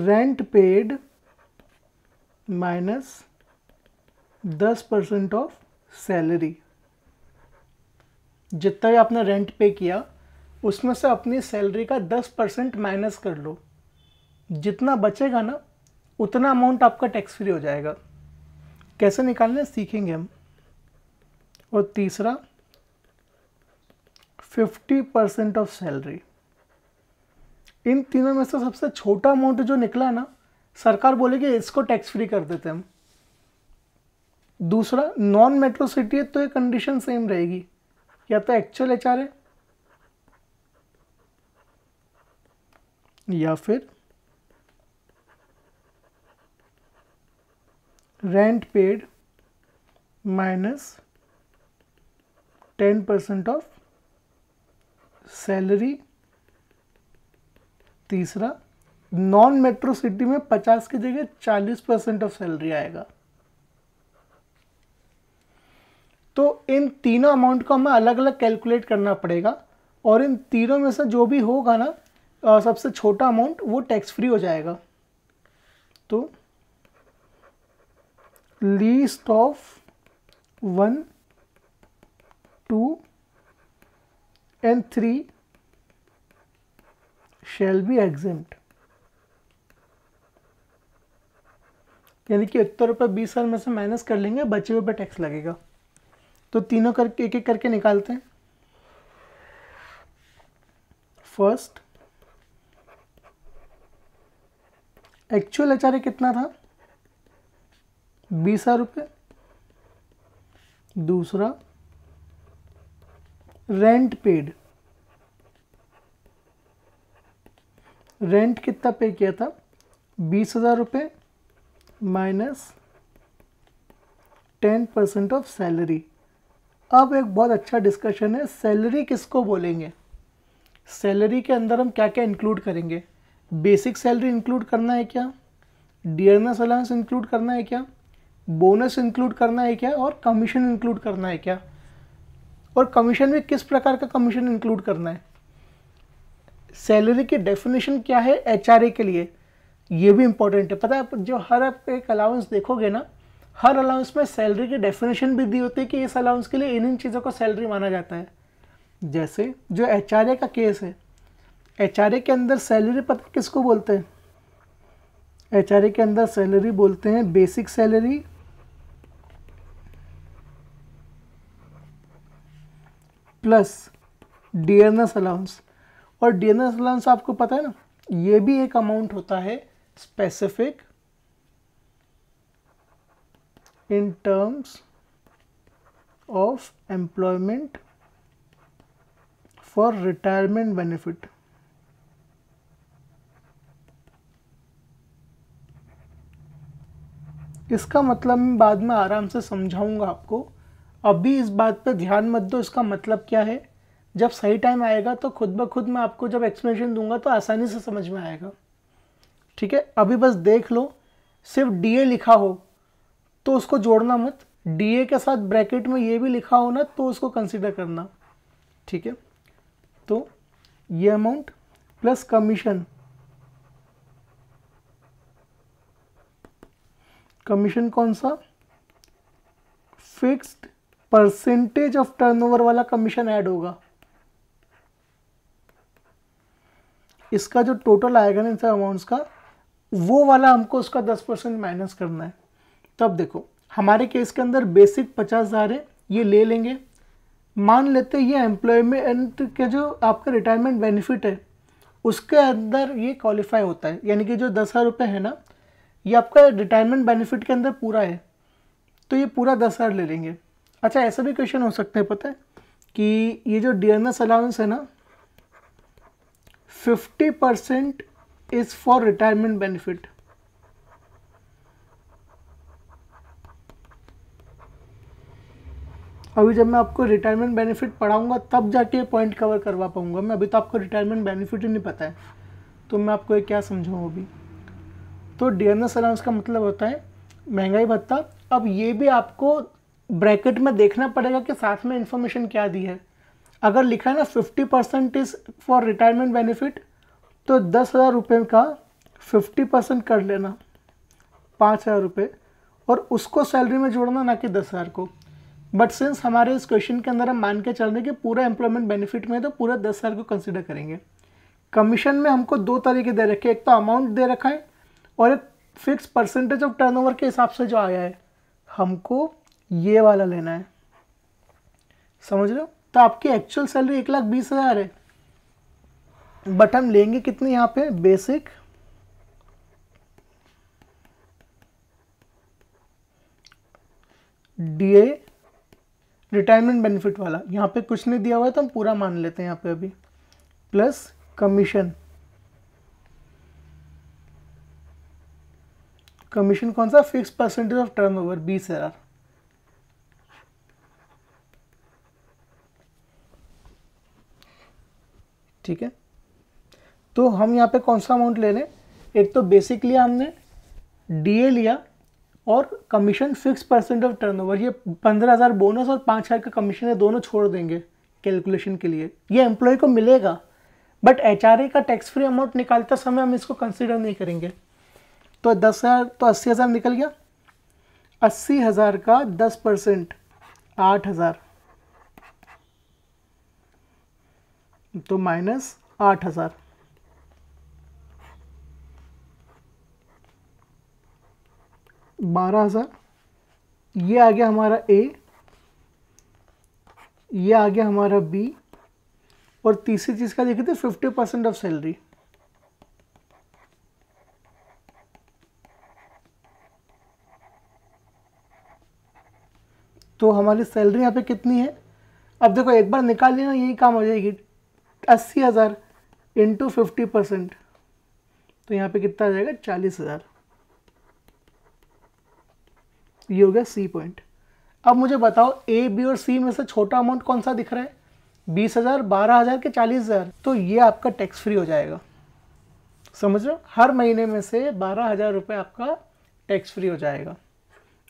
रेंट पेड माइनस दस परसेंट ऑफ सैलरी जितना भी आपने रेंट पे किया उसमें से अपनी सैलरी का दस परसेंट माइनस कर लो जितना बचेगा ना उतना अमाउंट आपका टैक्स फ्री हो जाएगा कैसे निकालना सीखेंगे हम और तीसरा फिफ्टी परसेंट ऑफ सैलरी इन तीनों में से सबसे छोटा अमाउंट जो निकला ना सरकार बोलेगी इसको टैक्स फ्री कर देते हम दूसरा नॉन मेट्रो सिटी है तो ये कंडीशन सेम रहेगी या तो एक्चुअल एच है या फिर rent paid minus ten percent of salary तीसरा नॉन मेट्रो सिटी में 50 की जगह 40 परसेंट ऑफ सैलरी आएगा तो इन तीनों अमाउंट को हमें अलग अलग कैलकुलेट करना पड़ेगा और इन तीनों में से जो भी होगा ना सबसे छोटा अमाउंट वो टैक्स फ्री हो जाएगा तो least of one two and three shall be exempt यानी कि इकहत्तर तो रुपये बीस साल में से माइनस कर लेंगे बचे हुए पर टैक्स लगेगा तो तीनों करके एक एक करके निकालते हैं फर्स्ट एक्चुअल एच कितना था बीस हजार रुपये दूसरा रेंट पेड रेंट कितना पे किया था बीस हज़ार रुपये minus ten percent of salary अब एक बहुत अच्छा डिस्कशन है सैलरी किसको बोलेंगे सैलरी के अंदर हम क्या क्या इंक्लूड करेंगे बेसिक सैलरी इंक्लूड करना है क्या डियरनेस अलाउंस इंक्लूड करना है क्या बोनस इंक्लूड करना है क्या और कमीशन इंक्लूड करना है क्या और कमीशन में किस प्रकार का कमीशन इंक्लूड करना है सैलरी की डेफिनेशन क्या है एच के लिए ये भी इम्पोर्टेंट है पता है आप जो हर आप एक अलाउंस देखोगे ना हर अलाउंस में सैलरी की डेफिनेशन भी दी होती है कि इस अलाउंस के लिए इन इन चीज़ों को सैलरी माना जाता है जैसे जो एच का केस है एच के अंदर सैलरी पता किसको बोलते हैं एच के अंदर सैलरी बोलते हैं basic salary plus dearness allowance और डीएनएस अलाउंस आपको पता है ना ये भी एक अमाउंट होता है specific in terms of employment for retirement benefit इसका मतलब मैं बाद में आराम से समझाऊंगा आपको अभी इस बात पर ध्यान मत दो इसका मतलब क्या है जब सही टाइम आएगा तो खुद ब खुद मैं आपको जब एक्सप्लेनेशन दूंगा तो आसानी से समझ में आएगा ठीक है अभी बस देख लो सिर्फ डी ए लिखा हो तो उसको जोड़ना मत डी ए के साथ ब्रैकेट में ये भी लिखा हो ना तो उसको कंसिडर करना ठीक है तो ये अमाउंट प्लस कमीशन कमीशन कौन सा फिक्स्ड परसेंटेज ऑफ टर्नओवर वाला कमीशन ऐड होगा इसका जो टोटल आएगा ना इन सब अमाउंट्स का वो वाला हमको उसका दस परसेंट माइनस करना है तब देखो हमारे केस के अंदर बेसिक पचास हज़ार है ये ले लेंगे मान लेते ये एम्प्लॉयमेंट के जो आपका रिटायरमेंट बेनिफिट है उसके अंदर ये क्वालिफाई होता है यानी कि जो दस हज़ार रुपये है ना ये आपका रिटायरमेंट बेनिफिट के अंदर पूरा है तो ये पूरा दस हज़ार ले लेंगे अच्छा ऐसा भी क्वेश्चन हो सकता है पता है कि ये जो डी अलाउंस है ना fifty percent is for retirement benefit अभी जब मैं आपको रिटायरमेंट बेनिफिट पढ़ाऊंगा तब जाके पॉइंट कवर करवा पाऊंगा मैं अभी तो आपको रिटायरमेंट बेनिफिट ही नहीं पता है तो मैं आपको ये क्या समझाऊँ अभी तो डीएनएस अलाउंस का मतलब होता है महंगाई भत्ता अब ये भी आपको ब्रैकेट में देखना पड़ेगा कि साथ में इन्फॉर्मेशन क्या दी है अगर लिखा है ना fifty percent is for retirement benefit तो दस हज़ार रुपये का फिफ्टी परसेंट कर लेना पाँच हज़ार रुपये और उसको सैलरी में जोड़ना ना कि दस हज़ार को बट सिंस हमारे इस क्वेश्चन के अंदर हम मान के चल रहे कि पूरा एम्प्लॉयमेंट बेनिफिट में तो पूरा दस हज़ार को कंसिडर करेंगे कमीशन में हमको दो तरीके दे रखे एक तो अमाउंट दे रखा है और एक फिक्स परसेंटेज ऑफ टर्नओवर के हिसाब से जो आया है हमको ये वाला लेना है समझ रहे हो तो आपकी एक्चुअल सैलरी एक लाख बीस हज़ार है बट हम लेंगे कितने यहां पे बेसिक डीए रिटायरमेंट बेनिफिट वाला यहां पे कुछ नहीं दिया हुआ है तो हम पूरा मान लेते हैं यहां पे अभी प्लस कमीशन कमीशन कौन सा fix percentage of turnover बीस हज़ार ठीक है तो हम यहाँ पे कौन सा अमाउंट ले रहे हैं एक तो बेसिक लिया हमने डीए लिया और commission six percent of turnover ये पंद्रह हज़ार बोनस और पाँच हज़ार का कमीशन है दोनों छोड़ देंगे कैलकुलेशन के लिए ये एम्प्लॉय को मिलेगा बट एच का टैक्स फ्री अमाउंट निकालते समय हम इसको कंसिडर नहीं करेंगे तो दस हज़ार तो अस्सी हज़ार निकल गया अस्सी हज़ार का दस परसेंट आठ हज़ार तो माइनस आठ हज़ार बारह हज़ार ये आ गया हमारा ए ये आ गया हमारा बी और तीसरी चीज़ का देखे थे फिफ्टी परसेंट ऑफ सैलरी तो हमारी सैलरी यहाँ पे कितनी है अब देखो एक बार निकाल लेना यही काम हो जाएगी अस्सी हज़ार इंटू फिफ्टी परसेंट तो यहाँ पे कितना आ जाएगा चालीस हज़ार ये हो गया सी पॉइंट अब मुझे बताओ ए बी और सी में से छोटा अमाउंट कौन सा दिख रहा है बीस हज़ार बारह हज़ार के चालीस हज़ार तो ये आपका टैक्स फ्री हो जाएगा समझ रहे हो हर महीने में से बारह हज़ार रुपये आपका टैक्स फ्री हो जाएगा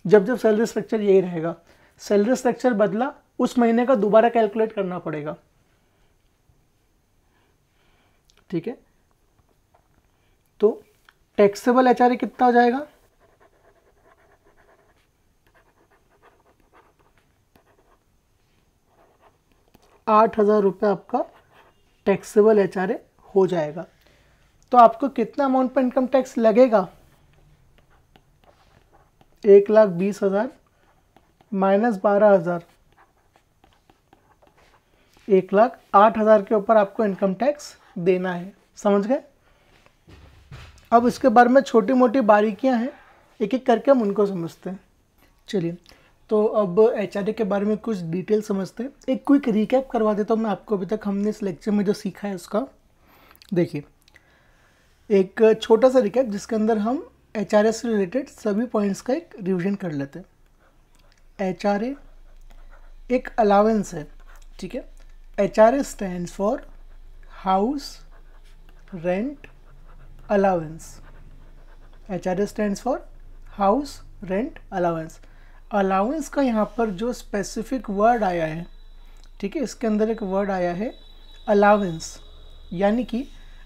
जब जब सैलरी स्ट्रक्चर यही रहेगा सैलरी स्ट्रक्चर बदला उस महीने का दोबारा कैलकुलेट करना पड़ेगा ठीक है तो टैक्सेबल एच e कितना हो जाएगा आठ हज़ार रुपये आपका टैक्सेबल एच e हो जाएगा तो आपको कितना अमाउंट पर इनकम टैक्स लगेगा एक लाख बीस हज़ार माइनस बारह हज़ार एक लाख आठ हज़ार के ऊपर आपको इनकम टैक्स देना है समझ गए अब इसके बारे में छोटी मोटी बारीकियां हैं एक एक करके हम उनको समझते हैं चलिए तो अब एच के बारे में कुछ डिटेल समझते हैं एक क्विक रिकैप करवा देता हूँ मैं आपको अभी तक हमने इस लेक्चर में जो सीखा है उसका देखिए एक छोटा सा रिकैप जिसके अंदर हम एच से रिलेटेड सभी पॉइंट्स का एक रिविजन कर लेते हैं एच एक अलावेंस है ठीक है H R A stand for house rent allowance. HRA stand for house rent allowance. Allowance का यहाँ पर जो स्पेसिफिक वर्ड आया है ठीक है इसके अंदर एक वर्ड आया है अलाउंस यानी कि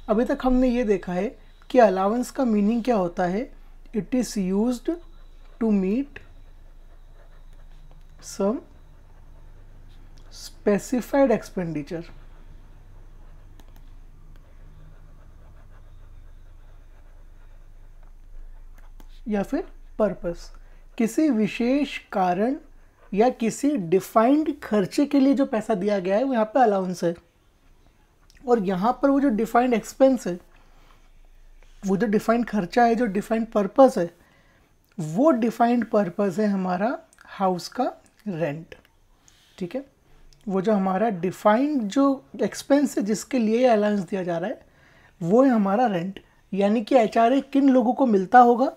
अभी तक हमने ये देखा है कि अलाउंस का मीनिंग क्या होता है it is use to meet some specified expenditure या फिर पर्पस किसी विशेष कारण या किसी डिफाइंड खर्चे के लिए जो पैसा दिया गया है वो यहाँ पर अलाउंस है और यहाँ पर वो जो डिफाइंड एक्सपेंस है वो जो डिफाइंड खर्चा है जो डिफाइंड पर्पस है वो डिफाइंड पर्पस है हमारा हाउस का रेंट ठीक है वो जो हमारा डिफाइंड जो एक्सपेंस है जिसके लिए अलाउंस दिया जा रहा है वो है हमारा रेंट यानी कि एच किन लोगों को मिलता होगा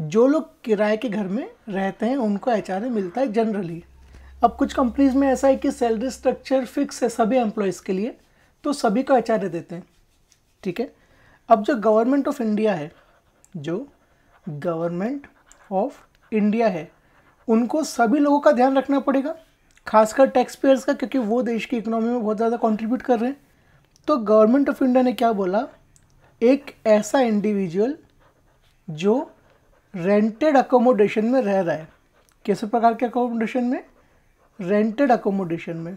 जो लोग किराए के घर में रहते हैं उनको एच मिलता है जनरली अब कुछ कंपनीज में ऐसा है कि सैलरी स्ट्रक्चर फिक्स है सभी एम्प्लॉयज़ के लिए तो सभी को एच देते हैं ठीक है अब जो गवर्नमेंट ऑफ इंडिया है जो गवर्नमेंट ऑफ इंडिया है उनको सभी लोगों का ध्यान रखना पड़ेगा खासकर टैक्स पेयर्स का क्योंकि वो देश की इकोनॉमी में बहुत ज़्यादा कंट्रीब्यूट कर रहे हैं तो गवर्नमेंट ऑफ इंडिया ने क्या बोला एक ऐसा इंडिविजुअल जो रेंटेड अकोमोडेशन में रह रहा है किस प्रकार के अकोमोडेशन में रेंटेड अकोमोडेशन में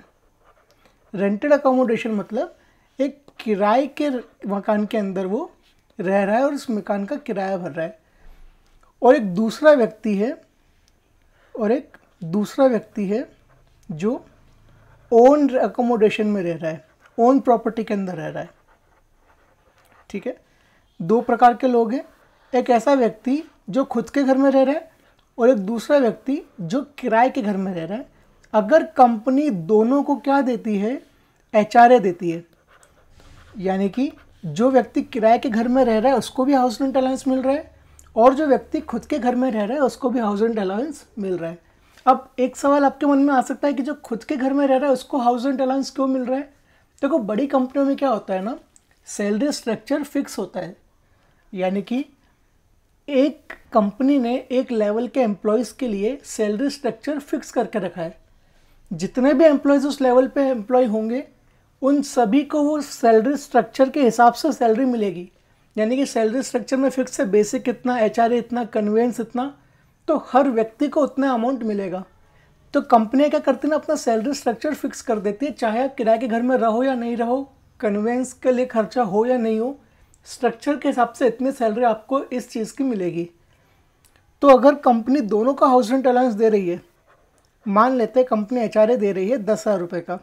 रेंटेड अकोमोडेशन मतलब एक किराए के मकान के अंदर वो रह रहा है और उस मकान का किराया भर रहा है और एक दूसरा व्यक्ति है और एक दूसरा व्यक्ति है जो ओन अकोमोडेशन में रह रहा है ओन प्रॉपर्टी के अंदर रह रहा है ठीक है दो प्रकार के लोग हैं एक ऐसा व्यक्ति जो खुद के घर में रह रहा है और एक दूसरा व्यक्ति जो किराए के घर में रह रहा है अगर कंपनी दोनों को क्या देती है एच देती है यानी कि जो व्यक्ति किराए के घर में रह रहा है उसको भी हाउस रेंट अलाउंस मिल रहा है और जो व्यक्ति खुद के घर में रह रहा है उसको भी हाउस रेंट अलाउंस मिल रहा है अब एक सवाल आपके मन में आ सकता है कि जो खुद के घर में रह रहा है उसको हाउस रेंट अलाउंस क्यों मिल रहा है देखो तो बड़ी कंपनियों में क्या होता है ना सैलरी स्ट्रक्चर फिक्स होता है यानी कि एक कंपनी ने एक लेवल के एम्प्लॉयज़ के लिए सैलरी स्ट्रक्चर फिक्स करके रखा है जितने भी एम्प्लॉयज़ उस लेवल पे एम्प्लॉय होंगे उन सभी को वो सैलरी स्ट्रक्चर के हिसाब से सैलरी मिलेगी यानी कि सैलरी स्ट्रक्चर में फिक्स है बेसिक इतना एच e इतना कन्वेंस इतना तो हर व्यक्ति को उतना अमाउंट मिलेगा तो कंपनियाँ क्या करती ना अपना सैलरी स्ट्रक्चर फिक्स कर देती है चाहे आप किराए के घर में रहो या नहीं रहो कन्वेंस के लिए खर्चा हो या नहीं हो स्ट्रक्चर के हिसाब से इतनी सैलरी आपको इस चीज़ की मिलेगी तो अगर कंपनी दोनों का हाउस रेंट अलाउंस दे रही है मान लेते हैं कंपनी एच दे रही है दस हज़ार रुपये का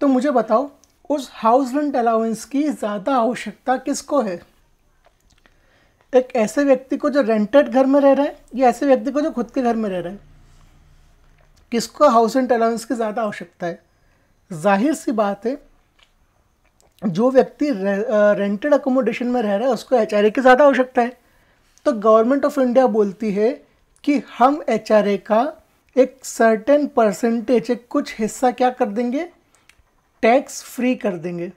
तो मुझे बताओ उस हाउस रेंट अलाउंस की ज़्यादा आवश्यकता किसको है एक ऐसे व्यक्ति को जो रेंटेड घर में रह रहा है या ऐसे व्यक्ति को जो खुद के घर में रह रहा है किसको हाउस रेंट अलाउंस की ज़्यादा आवश्यकता है जाहिर सी बात है जो व्यक्ति रे, रेंटेड अकोमोडेशन में रह रहा है उसको एच की ज़्यादा आवश्यकता है तो गवर्नमेंट ऑफ इंडिया बोलती है कि हम एच का एक सर्टेन परसेंटेज एक कुछ हिस्सा क्या कर देंगे टैक्स फ्री कर देंगे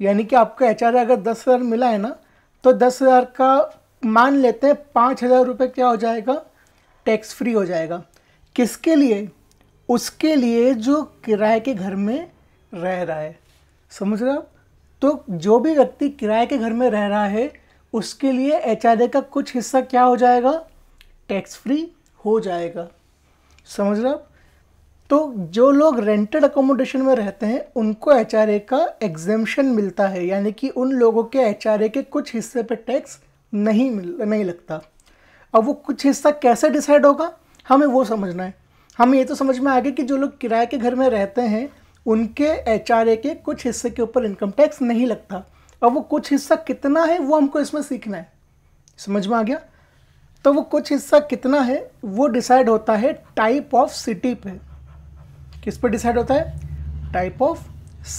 यानी कि आपको एच अगर दस हज़ार मिला है ना तो दस हज़ार का मान लेते हैं पाँच हज़ार रुपये क्या हो जाएगा टैक्स फ्री हो जाएगा किसके लिए उसके लिए जो किराए के घर में रह रहा है समझ रहे आप तो जो भी व्यक्ति किराए के घर में रह रहा है उसके लिए एच का कुछ हिस्सा क्या हो जाएगा टैक्स फ्री हो जाएगा समझ रहे आप तो जो लोग रेंटेड अकोमोडेशन में रहते हैं उनको एच का एग्जेम्पन मिलता है यानी कि उन लोगों के एच के कुछ हिस्से पर टैक्स नहीं मिल नहीं लगता अब वो कुछ हिस्सा कैसे डिसाइड होगा हमें वो समझना है हमें ये तो समझ में आ गया कि जो लोग किराए के घर में रहते हैं उनके एच के कुछ हिस्से के ऊपर इनकम टैक्स नहीं लगता और वो कुछ हिस्सा कितना है वो हमको इसमें सीखना है समझ में आ गया तो वो कुछ हिस्सा कितना है वो डिसाइड होता है टाइप ऑफ सिटी पे किस पर डिसाइड होता है टाइप ऑफ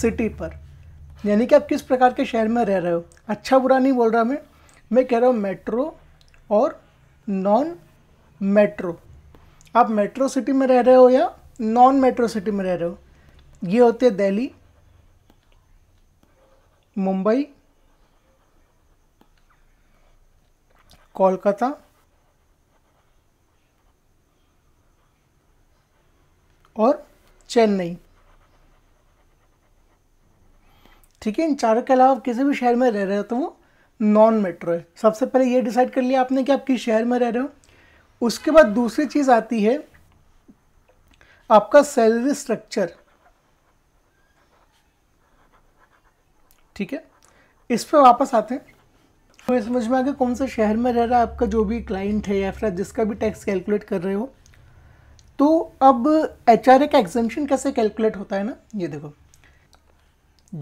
सिटी पर यानी कि आप किस प्रकार के शहर में रह रहे हो अच्छा बुरा नहीं बोल रहा मैं मैं कह रहा हूँ मेट्रो और नॉन मेट्रो आप मेट्रो सिटी में रह रहे हो या नॉन मेट्रो सिटी में रह रहे हो ये होते हैं दिल्ली मुंबई कोलकाता और चेन्नई ठीक है इन चारों के अलावा किसी भी शहर में रह रहे हो तो वो नॉन मेट्रो है सबसे पहले ये डिसाइड कर लिया आपने कि आप किस शहर में रह रहे हो उसके बाद दूसरी चीज़ आती है आपका सैलरी स्ट्रक्चर ठीक है इस पर वापस आते हैं तो ये समझ में आ गया कौन से शहर में रह रहा है आपका जो भी क्लाइंट है या फिर जिसका भी टैक्स कैलकुलेट कर रहे हो तो अब एच आर ए का एग्जेंशन कैसे कैलकुलेट होता है ना ये देखो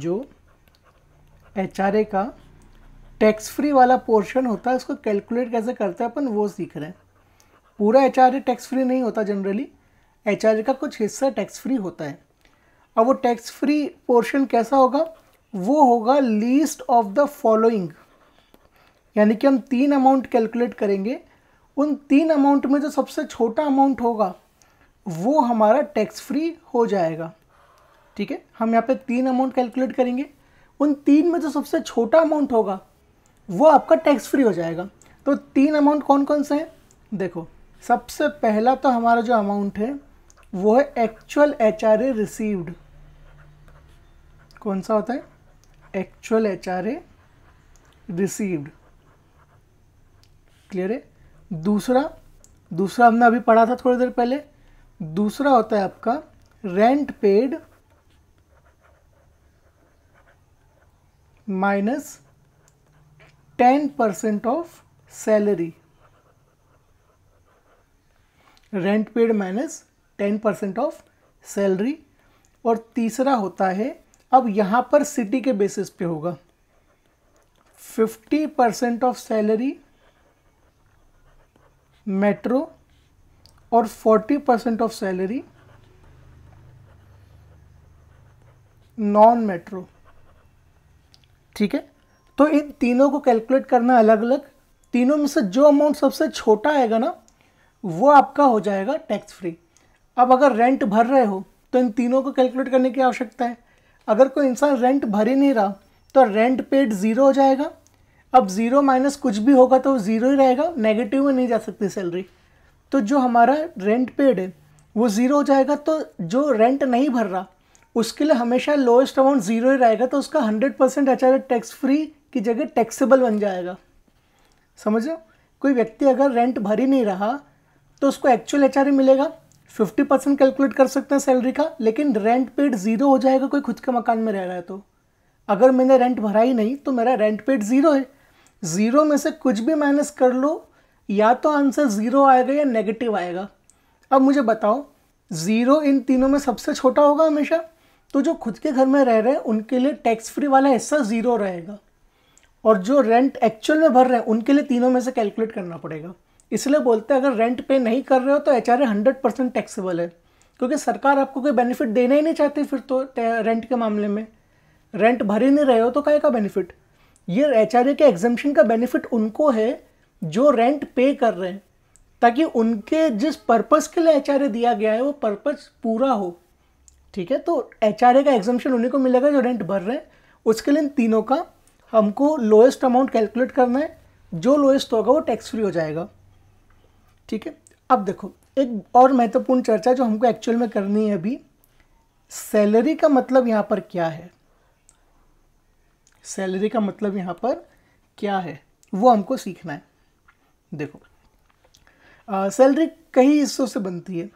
जो एच आर ए का टैक्स फ्री वाला पोर्शन होता है उसको कैलकुलेट कैसे करते हैं अपन वो सीख रहे हैं पूरा H R A tax free नहीं होता जनरली एच आर ए का कुछ हिस्सा टैक्स फ्री होता है अब वो टैक्स फ्री पोर्शन कैसा होगा वो होगा लीस्ट ऑफ द फॉलोइंग यानी कि हम तीन अमाउंट कैलकुलेट करेंगे उन तीन अमाउंट में जो सबसे छोटा अमाउंट होगा वो हमारा टैक्स फ्री हो जाएगा ठीक है हम यहाँ पे तीन अमाउंट कैलकुलेट करेंगे उन तीन में जो सबसे छोटा अमाउंट होगा वो आपका टैक्स फ्री हो जाएगा तो तीन अमाउंट कौन कौन से हैं देखो सबसे पहला तो हमारा जो अमाउंट है वो है actual H R A received कौन सा होता है actual HRA received क्लियर है दूसरा दूसरा हमने अभी पढ़ा था थोड़ी देर पहले दूसरा होता है आपका rent paid minus ten percent of salary rent paid minus ten percent of salary और तीसरा होता है अब यहां पर सिटी के बेसिस पे होगा 50 परसेंट ऑफ सैलरी मेट्रो और 40 percent of salary non metro ठीक है तो इन तीनों को कैलकुलेट करना अलग अलग तीनों में से जो अमाउंट सबसे छोटा आएगा ना वो आपका हो जाएगा टैक्स फ्री अब अगर रेंट भर रहे हो तो इन तीनों को कैलकुलेट करने की आवश्यकता है अगर कोई इंसान रेंट भर ही नहीं रहा तो रेंट पेड ज़ीरो हो जाएगा अब ज़ीरो माइनस कुछ भी होगा तो ज़ीरो ही रहेगा नेगेटिव में नहीं जा सकती सैलरी तो जो हमारा रेंट पेड है वो ज़ीरो हो जाएगा तो जो रेंट नहीं भर रहा उसके लिए हमेशा लोएस्ट अमाउंट ज़ीरो ही रहेगा तो उसका हंड्रेड परसेंट अचार टैक्स फ्री की जगह टैक्सेबल बन जाएगा समझो कोई व्यक्ति अगर रेंट भर ही नहीं रहा तो उसको एक्चुअल एच मिलेगा फिफ्टी परसेंट कैलकुलेट कर सकते हैं सैलरी का लेकिन रेंट पेड ज़ीरो हो जाएगा कोई खुद के मकान में रह रहा है तो अगर मैंने रेंट भरा ही नहीं तो मेरा रेंट पेड ज़ीरो है ज़ीरो में से कुछ भी माइनस कर लो या तो आंसर ज़ीरो आएगा या नेगेटिव आएगा अब मुझे बताओ ज़ीरो इन तीनों में सबसे छोटा होगा हमेशा तो जो खुद के घर में रह रहे हैं उनके लिए टैक्स फ्री वाला हिस्सा ज़ीरो रहेगा और जो रेंट एक्चुअल में भर रहे हैं उनके लिए तीनों में से कैलकुलेट करना पड़ेगा इसलिए बोलते हैं अगर रेंट पे नहीं कर रहे हो तो H R hundred percent taxable है क्योंकि सरकार आपको कोई बेनिफिट देना ही नहीं चाहती फिर तो रेंट के मामले में रेंट भर ही नहीं रहे हो तो काय का बेनिफिट ये एच के एग्जामेशन का बेनिफिट उनको है जो रेंट पे कर रहे हैं ताकि उनके जिस पर्पज़ के लिए एच दिया गया है वो पर्पज़ पूरा हो ठीक है तो एच का एग्जामेशन उन्हीं को मिलेगा जो रेंट भर रहे हैं उसके लिए इन तीनों का हमको लोएस्ट अमाउंट कैलकुलेट करना है जो लोएस्ट होगा वो टैक्स फ्री हो जाएगा ठीक है अब देखो एक और महत्वपूर्ण चर्चा जो हमको एक्चुअल में करनी है अभी सैलरी का मतलब यहाँ पर क्या है सैलरी का मतलब यहाँ पर क्या है वो हमको सीखना है देखो सैलरी कई हिस्सों से बनती है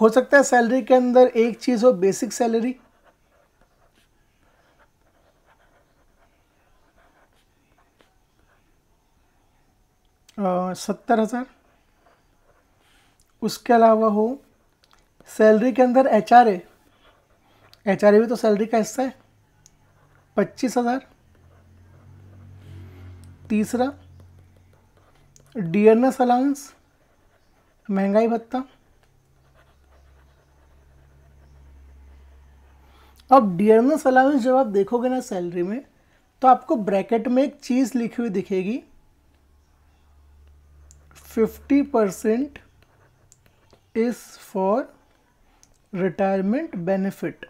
हो सकता है सैलरी के अंदर एक चीज़ हो बेसिक सैलरी सत्तर हज़ार उसके अलावा हो सैलरी के अंदर H R H R A भी तो सैलरी का हिस्सा है पच्चीस हज़ार तीसरा डी एन एस अलाउंस महंगाई भत्ता अब डी एन एस अलाउंस जब आप देखोगे ना सैलरी में तो आपको ब्रैकेट में एक चीज़ लिखी हुई दिखेगी fifty percent is for retirement benefit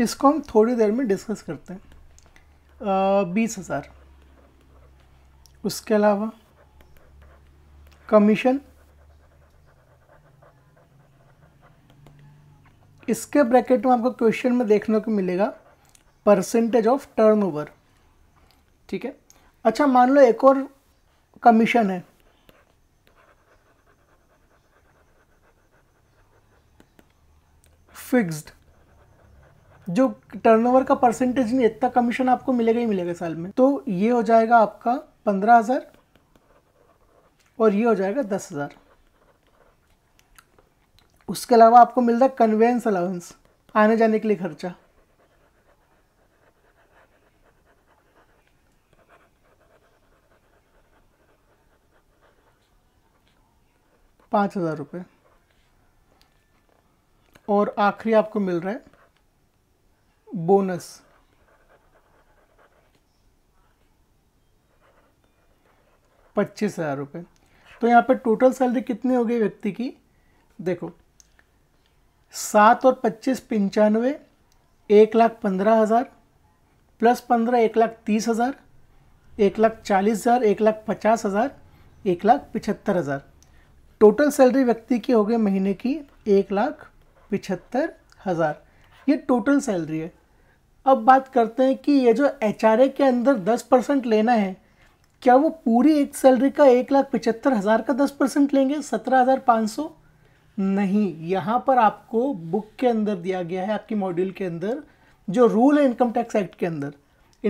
इसको हम थोड़ी देर में डिस्कस करते हैं बीस हज़ार उसके अलावा कमीशन इसके ब्रैकेट में आपको क्वेश्चन में देखने को मिलेगा परसेंटेज ऑफ टर्नओवर ठीक है अच्छा मान लो एक और कमीशन है फिक्स्ड जो टर्नओवर का परसेंटेज नहीं इतना कमीशन आपको मिलेगा ही मिलेगा साल में तो ये हो जाएगा आपका पंद्रह हज़ार और ये हो जाएगा दस हज़ार उसके अलावा आपको मिलता है कन्वेंस अलाउंस आने जाने के लिए खर्चा पाँच हज़ार रुपये और आखिरी आपको मिल रहा है बोनस पच्चीस हज़ार रुपये तो यहाँ पर टोटल सैलरी कितनी हो गई व्यक्ति की देखो सात और पच्चीस पंचानवे एक लाख पंद्रह हज़ार प्लस पंद्रह एक लाख तीस हज़ार एक लाख चालीस हज़ार एक लाख पचास हज़ार एक लाख पिछहत्तर हज़ार टोटल सैलरी व्यक्ति की हो गई महीने की एक लाख पिछहत्तर हज़ार ये टोटल सैलरी है अब बात करते हैं कि ये जो एच के अंदर दस परसेंट लेना है क्या वो पूरी एक सैलरी का एक लाख पिचहत्तर हज़ार का दस परसेंट लेंगे सत्रह हज़ार पाँच सौ नहीं यहाँ पर आपको बुक के अंदर दिया गया है आपकी मॉड्यूल के अंदर जो रूल है इनकम टैक्स एक्ट के अंदर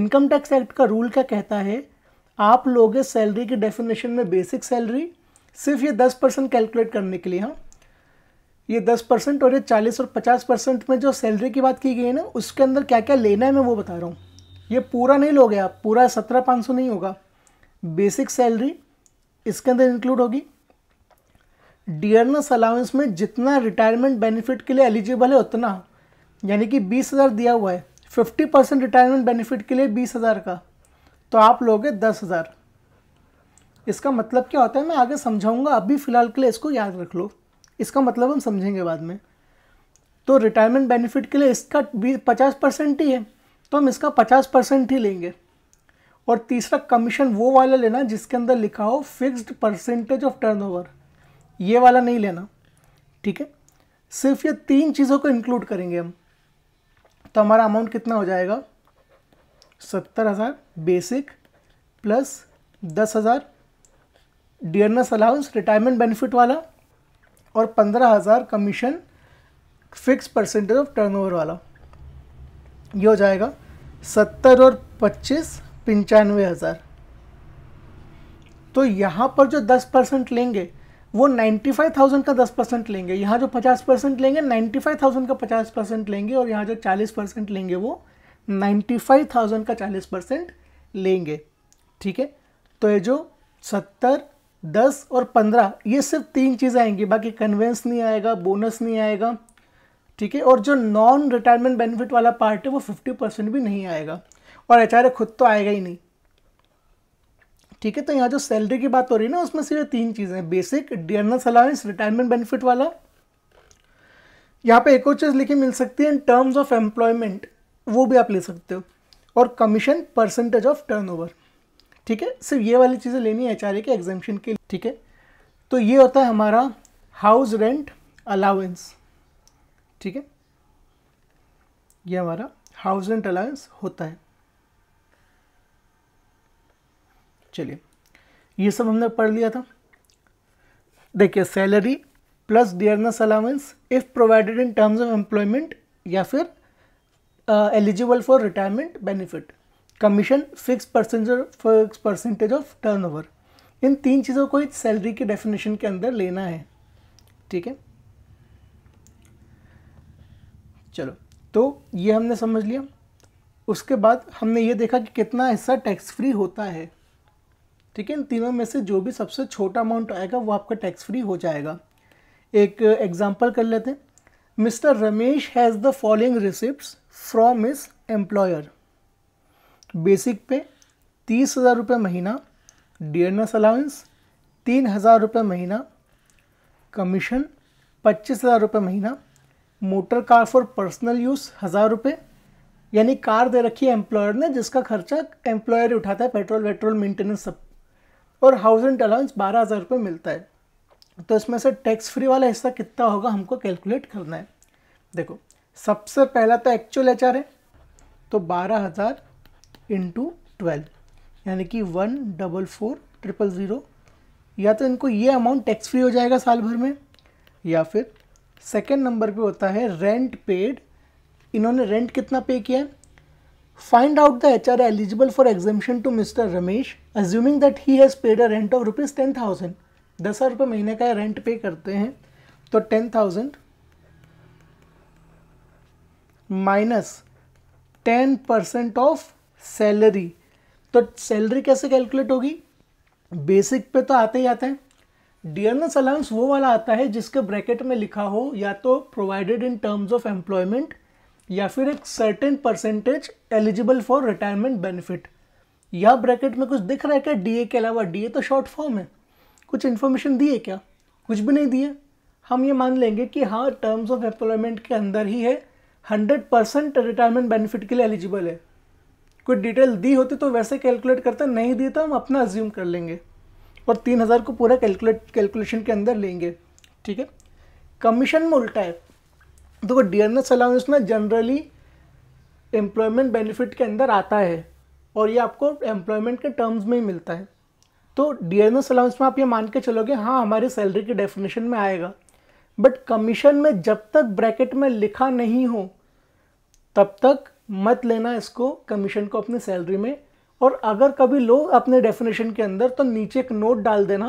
इनकम टैक्स एक्ट का रूल क्या कहता है आप लोगे सैलरी के डेफिनेशन में बेसिक सैलरी सिर्फ ये दस परसेंट कैलकुलेट करने के लिए हाँ ये दस परसेंट और ये चालीस और पचास परसेंट में जो सैलरी की बात की गई है ना उसके अंदर क्या क्या लेना है मैं वो बता रहा हूँ ये पूरा नहीं लोगे आप पूरा सत्रह पाँच सौ नहीं होगा बेसिक सैलरी इसके अंदर इंक्लूड होगी डियरनेस अलाउंस में जितना रिटायरमेंट बेनिफिट के लिए एलिजिबल है उतना यानी कि बीस हज़ार दिया हुआ है फिफ्टी परसेंट रिटायरमेंट बेनिफिट के लिए बीस हज़ार का तो आप लोगे दस हज़ार इसका मतलब क्या होता है मैं आगे समझाऊंगा अभी फ़िलहाल के लिए इसको याद रख लो इसका मतलब हम समझेंगे बाद में तो रिटायरमेंट बेनिफिट के लिए इसका भी पचास परसेंट ही है तो हम इसका पचास परसेंट ही लेंगे और तीसरा कमीशन वो वाला लेना जिसके अंदर लिखा हो फिक्स्ड परसेंटेज ऑफ टर्नओवर ये वाला नहीं लेना ठीक है सिर्फ ये तीन चीज़ों को इंक्लूड करेंगे हम तो हमारा अमाउंट कितना हो जाएगा सत्तर हज़ार बेसिक प्लस दस हज़ार डियरनेस अलाउंस रिटायरमेंट बेनिफिट वाला और पंद्रह हज़ार commission fix percentage of turnover वाला ये हो जाएगा सत्तर और पच्चीस पंचानवे हज़ार तो यहाँ पर जो दस परसेंट लेंगे वो नाइन्टी फाइव थाउजेंड का दस परसेंट लेंगे यहाँ जो पचास परसेंट लेंगे नाइन्टी फाइव थाउजेंड का पचास परसेंट लेंगे और यहाँ जो चालीस परसेंट लेंगे वो नाइन्टी फाइव थाउजेंड का चालीस परसेंट लेंगे ठीक है तो ये जो सत्तर दस और पंद्रह ये सिर्फ तीन चीज़ें आएंगी बाकी कन्वेंस नहीं आएगा बोनस नहीं आएगा ठीक है और जो नॉन रिटायरमेंट बेनिफिट वाला पार्ट है वो फिफ्टी परसेंट भी नहीं आएगा और एच खुद तो आएगा ही नहीं ठीक है तो यहाँ जो सैलरी की बात हो रही है ना उसमें सिर्फ तीन चीज़ें हैं basic dearness allowance retirement benefit वाला यहाँ पे एक और चीज़ लिखी मिल सकती है इन टर्म्स ऑफ एम्प्लॉयमेंट वो भी आप ले सकते हो और कमीशन परसेंटेज ऑफ टर्नओवर ठीक है सिर्फ ये वाली चीज़ें लेनी है एचआरए के एग्जामेशन के लिए ठीक है तो ये होता है हमारा हाउस रेंट अलाउंस ठीक है ये हमारा हाउस रेंट अलाउंस होता है चलिए ये सब हमने पढ़ लिया था देखिए salary plus dearness allowance if provided in terms of employment या फिर eligible for retirement benefit commission fix percentage fix percentage of turnover इन तीन चीज़ों को एक सैलरी के डेफिनेशन के अंदर लेना है ठीक है चलो तो ये हमने समझ लिया उसके बाद हमने ये देखा कि कितना हिस्सा टैक्स फ्री होता है ठीक है इन तीनों में से जो भी सबसे छोटा अमाउंट आएगा वो आपका टैक्स फ्री हो जाएगा एक एग्जाम्पल कर लेते हैं mister Ramesh has the following receipt from his employer basic pay तीस हज़ार रुपये महीना डी एन एस अलाउंस तीन हज़ार रुपये महीना कमीशन पच्चीस हज़ार रुपये महीना motor car for personal use हज़ार रुपये यानी कार दे रखी है एम्प्लॉयर ने जिसका खर्चा एम्प्लॉयर उठाता है पेट्रोल वेट्रोल मेंटेनेंस सब और हाउस रेंट अलाउंस बारह हज़ार रुपये मिलता है तो इसमें से टैक्स फ्री वाला हिस्सा कितना होगा हमको कैलकुलेट करना है देखो सबसे पहला तो एक्चुअल एच है तो बारह हज़ार इंटू ट्वेल्व यानी कि one double four triple zero या तो इनको ये अमाउंट टैक्स फ्री हो जाएगा साल भर में या फिर सेकेंड नंबर पे होता है रेंट पेड इन्होंने रेंट कितना पे किया find out the H R eligible for exemption to mister Ramesh assuming that he has paid a rent of rupees ten thousand दस हज़ार रुपये महीने का रेंट पे करते हैं तो ten thousand minus ten percent of salary तो सैलरी कैसे कैलकुलेट होगी बेसिक पे तो आते ही आते हैं डियरनेस अलाउंस वो वाला आता है जिसके ब्रैकेट में लिखा हो या तो provided in terms of employment या फिर एक certain percentage eligible for retirement benefit या ब्रैकेट में कुछ दिख रहा है क्या डीए के अलावा डीए तो शॉर्ट फॉर्म है कुछ इन्फॉर्मेशन दिए क्या कुछ भी नहीं दिए हम ये मान लेंगे कि हाँ टर्म्स ऑफ एम्प्लॉयमेंट के अंदर ही है हंड्रेड परसेंट रिटायरमेंट बेनिफिट के लिए एलिजिबल है कोई डिटेल दी होती तो वैसे कैलकुलेट करते नहीं दी तो हम अपना अज्यूम कर लेंगे और तीन हज़ार को पूरा कैलकुलेट कैलकुलेशन के अंदर लेंगे ठीक है कमीशन में उल्टा है देखो डी एन एस अलाउंस ना जनरली एम्प्लॉयमेंट बेनिफिट के अंदर आता है और ये आपको एम्प्लॉयमेंट के टर्म्स में ही मिलता है तो डी एन एस अलाउंस में आप ये मान के चलोगे हाँ हमारी सैलरी की डेफिनेशन में आएगा बट कमीशन में जब तक ब्रैकेट में लिखा नहीं हो तब तक मत लेना इसको कमीशन को अपनी सैलरी में और अगर कभी लोग अपने डेफिनेशन के अंदर तो नीचे एक नोट डाल देना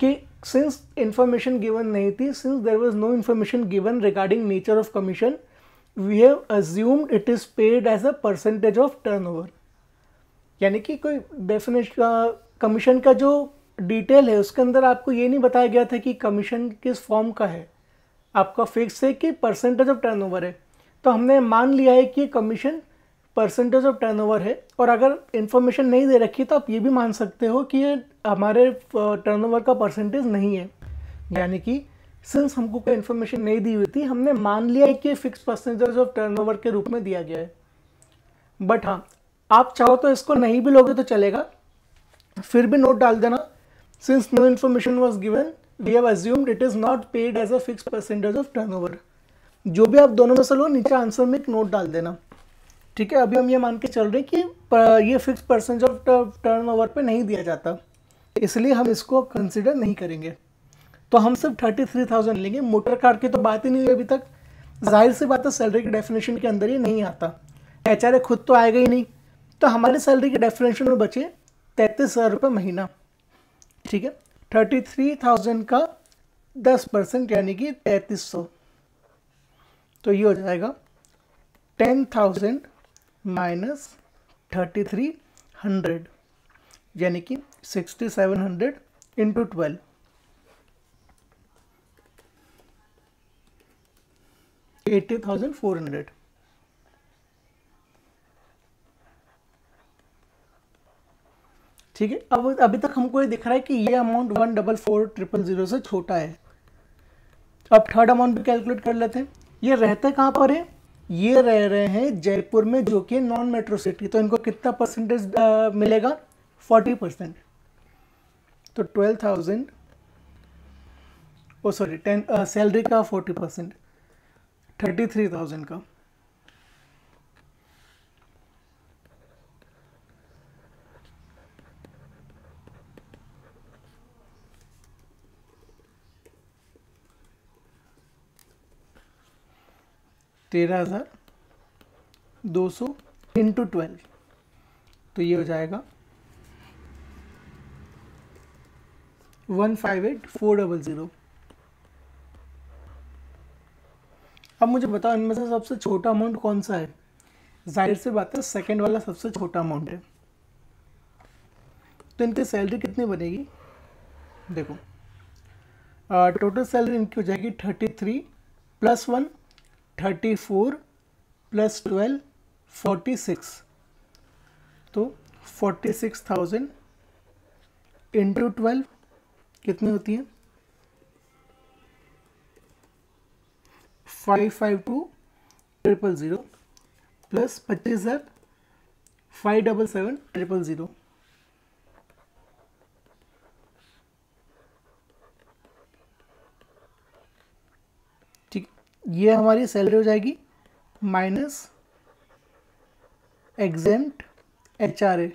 कि सिंस इन्फॉर्मेशन गिवन नहीं थी since there was no information given regarding nature of commission we have assumed it is paid as a percentage of over यानी कि कोई डेफिनेशन कमीशन का जो डिटेल है उसके अंदर आपको ये नहीं बताया गया था कि कमीशन किस फॉर्म का है आपका फिक्स है कि परसेंटेज ऑफ टर्नओवर है तो हमने मान लिया है कि कमीशन परसेंटेज ऑफ टर्नओवर है और अगर इन्फॉर्मेशन नहीं दे रखी तो आप ये भी मान सकते हो कि ये हमारे टर्नओवर का परसेंटेज नहीं है यानी कि सिंस हमको कोई इन्फॉर्मेशन नहीं दी हुई थी हमने मान लिया है कि फिक्स परसेंटेज ऑफ टर्नओवर के रूप में दिया गया है बट हाँ आप चाहो तो इसको नहीं भी लोगे तो चलेगा फिर भी नोट डाल देना since no information was given we have assumed it is not paid as a fix percentage of turnover जो भी आप दोनों में से लो नीचे आंसर में एक नोट डाल देना ठीक है अभी हम ये मान के चल रहे हैं कि ये fix percentage of turnover पर नहीं दिया जाता इसलिए हम इसको कंसिडर नहीं करेंगे तो हम सिर्फ थर्टी थ्री थाउजेंड लेंगे मोटर कार की तो बात ही नहीं हुई अभी तक जाहिर सी बात है सैलरी के डेफिनेशन के अंदर ही नहीं आता एच खुद तो आएगा ही नहीं तो हमारे सैलरी के डेफिनेशन में बचे तैंतीस हज़ार रुपये महीना ठीक है थर्टी थ्री थाउजेंड का दस परसेंट यानी कि तैंतीस सौ तो ये हो जाएगा ten thousand minus thirty three hundred यानी कि sixty seven hundred into twelve eighty thousand four hundred ठीक है अब अभी तक हमको ये दिख रहा है कि ये amount one double four triple zero से छोटा है अब थर्ड अमाउंट भी कैलकुलेट कर लेते हैं ये रहते कहाँ पर है ये रह रहे हैं जयपुर में जो कि नॉन मेट्रो सिटी तो इनको कितना परसेंटेज मिलेगा फोर्टी परसेंट तो twelve thousand oh sorry ten salary का forty percent thirty three thousand का तेरह हज़ार दो सौ इंटू ट्वेल्व तो ये हो जाएगा one five eight four double zero अब मुझे बताओ इनमें से सबसे छोटा अमाउंट कौन सा है जाहिर सी बात है सेकेंड वाला सबसे छोटा अमाउंट है तो इनकी सैलरी कितनी बनेगी देखो टोटल सैलरी इनकी हो जाएगी thirty three plus one thirty four plus twelve forty six तो forty six thousand into twelve कितनी होती है five five two triple zero plus पच्चीस हज़ार five double seven triple zero ये हमारी सैलरी हो जाएगी minus exempt H R A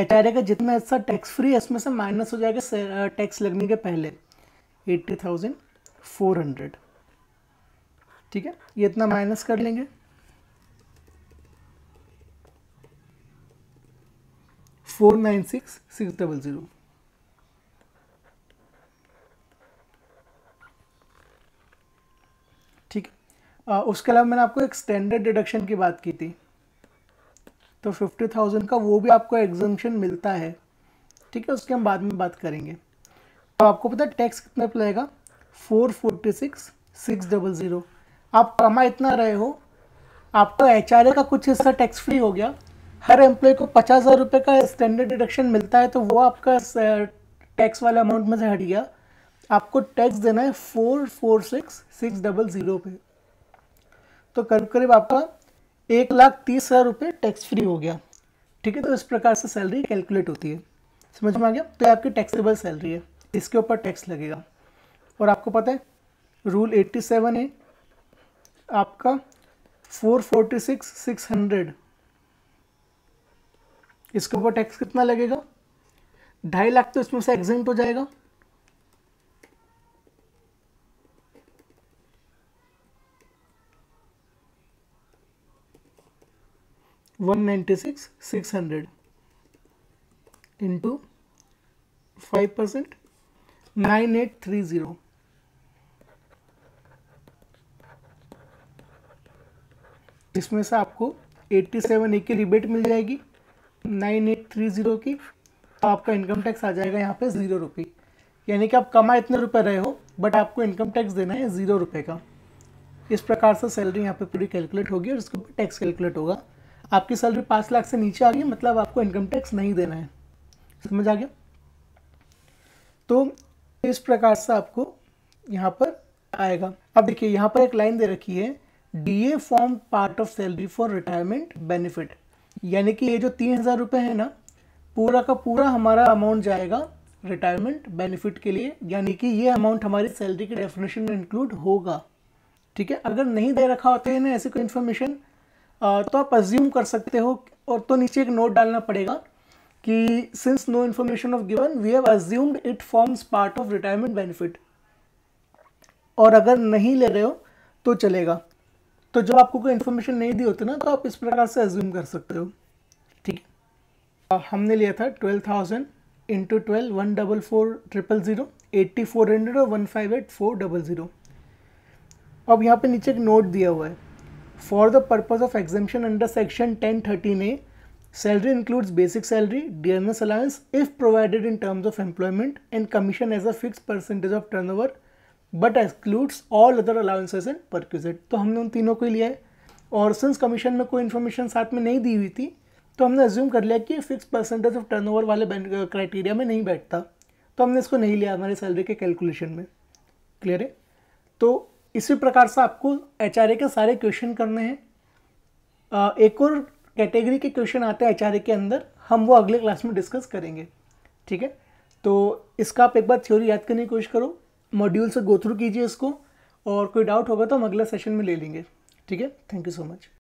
H R A का जितना हिस्सा टैक्स फ्री है इसमें से माइनस हो जाएगा टैक्स लगने के पहले एट्टी थाउजेंड फोर हंड्रेड ठीक है ये इतना माइनस कर लेंगे four nine six six double zero उसके अलावा मैंने आपको एक स्टैंडर्ड डिडक्शन की बात की थी तो फिफ्टी थाउजेंड का वो भी आपको एग्जम्पन मिलता है ठीक है उसकी हम बाद में बात करेंगे तो आपको पता है टैक्स पर लगेगा four forty six six double zero आप कमा इतना रहे हो आपको एच का कुछ हिस्सा टैक्स फ्री हो गया हर एम्प्लॉय को पचास हज़ार रुपये का स्टैंडर्ड डिडक्शन मिलता है तो वो आपका टैक्स वाला अमाउंट में से हट गया आपको टैक्स देना है four four six six double zero पर तो करीब करीब आपका एक लाख तीस हज़ार रुपये टैक्स फ्री हो गया ठीक है तो इस प्रकार से सैलरी कैलकुलेट होती है समझ में आ गया तो आपकी टैक्सेबल सैलरी है इसके ऊपर टैक्स लगेगा और आपको पता है रूल 87 है आपका four forty six six hundred इसके ऊपर टैक्स कितना लगेगा ढाई लाख तो इसमें से एग्जेंट हो जाएगा into five percent nine eight three zero इसमें से आपको एट्टी सेवन ए की रिबेट मिल जाएगी नाइन एट थ्री जीरो की तो आपका इनकम टैक्स आ जाएगा यहाँ पे ज़ीरो रुपये यानी कि आप कमा इतने रुपए रहे हो बट आपको इनकम टैक्स देना है ज़ीरो रुपये का इस प्रकार से सैलरी यहाँ पे पूरी कैलकुलेट होगी और इसके ऊपर टैक्स कैलकुलेट होगा आपकी सैलरी पाँच लाख से नीचे आ गई मतलब आपको इनकम टैक्स नहीं देना है समझ आ गया तो इस प्रकार से आपको यहाँ पर आएगा अब देखिए यहाँ पर एक लाइन दे रखी है D A form part of salary for retirement benefit यानी कि ये जो तीन हज़ार रुपये है ना पूरा का पूरा हमारा अमाउंट जाएगा रिटायरमेंट बेनिफिट के लिए यानी कि ये अमाउंट हमारी सैलरी के डेफिनेशन में इंक्लूड होगा ठीक है अगर नहीं दे रखा होता है ना ऐसी कोई इन्फॉर्मेशन तो आप अज्यूम कर सकते हो और तो नीचे एक नोट डालना पड़ेगा कि since no information of given we have assumed it forms part of retirement benefit और अगर नहीं ले रहे हो तो चलेगा तो जब आपको कोई इन्फॉर्मेशन नहीं दी होती ना तो आप इस प्रकार से एज्यूम कर सकते हो ठीक है हमने लिया था twelve thousand into twelve one double four triple zero eighty four hundred और one five eight four double zero अब यहाँ पे नीचे एक नोट दिया हुआ है for the purpose of exemption under section ten thirty A salary includes basic salary dearness allowance if provided in terms of employment and commission as a fix percentage of turnover but excludes all other allowances and परक्यूजेड तो हमने उन तीनों को ही लिया है और since commission में कोई इन्फॉर्मेशन साथ में नहीं दी हुई थी तो हमने एज्यूम कर लिया कि fix percentage of turnover वाले क्राइटेरिया में नहीं बैठता तो हमने इसको नहीं लिया हमारे सैलरी के कैलकुलेशन में क्लियर है तो इसी प्रकार से आपको एच के सारे क्वेश्चन करने हैं एक और कैटेगरी के क्वेश्चन आते हैं एच के अंदर हम वो अगले क्लास में डिस्कस करेंगे ठीक है तो इसका आप एक बार थ्योरी याद करने की कोशिश करो मॉड्यूल से गो थ्रू कीजिए इसको और कोई डाउट होगा तो हम अगले सेशन में ले लेंगे ठीक है थैंक यू सो मच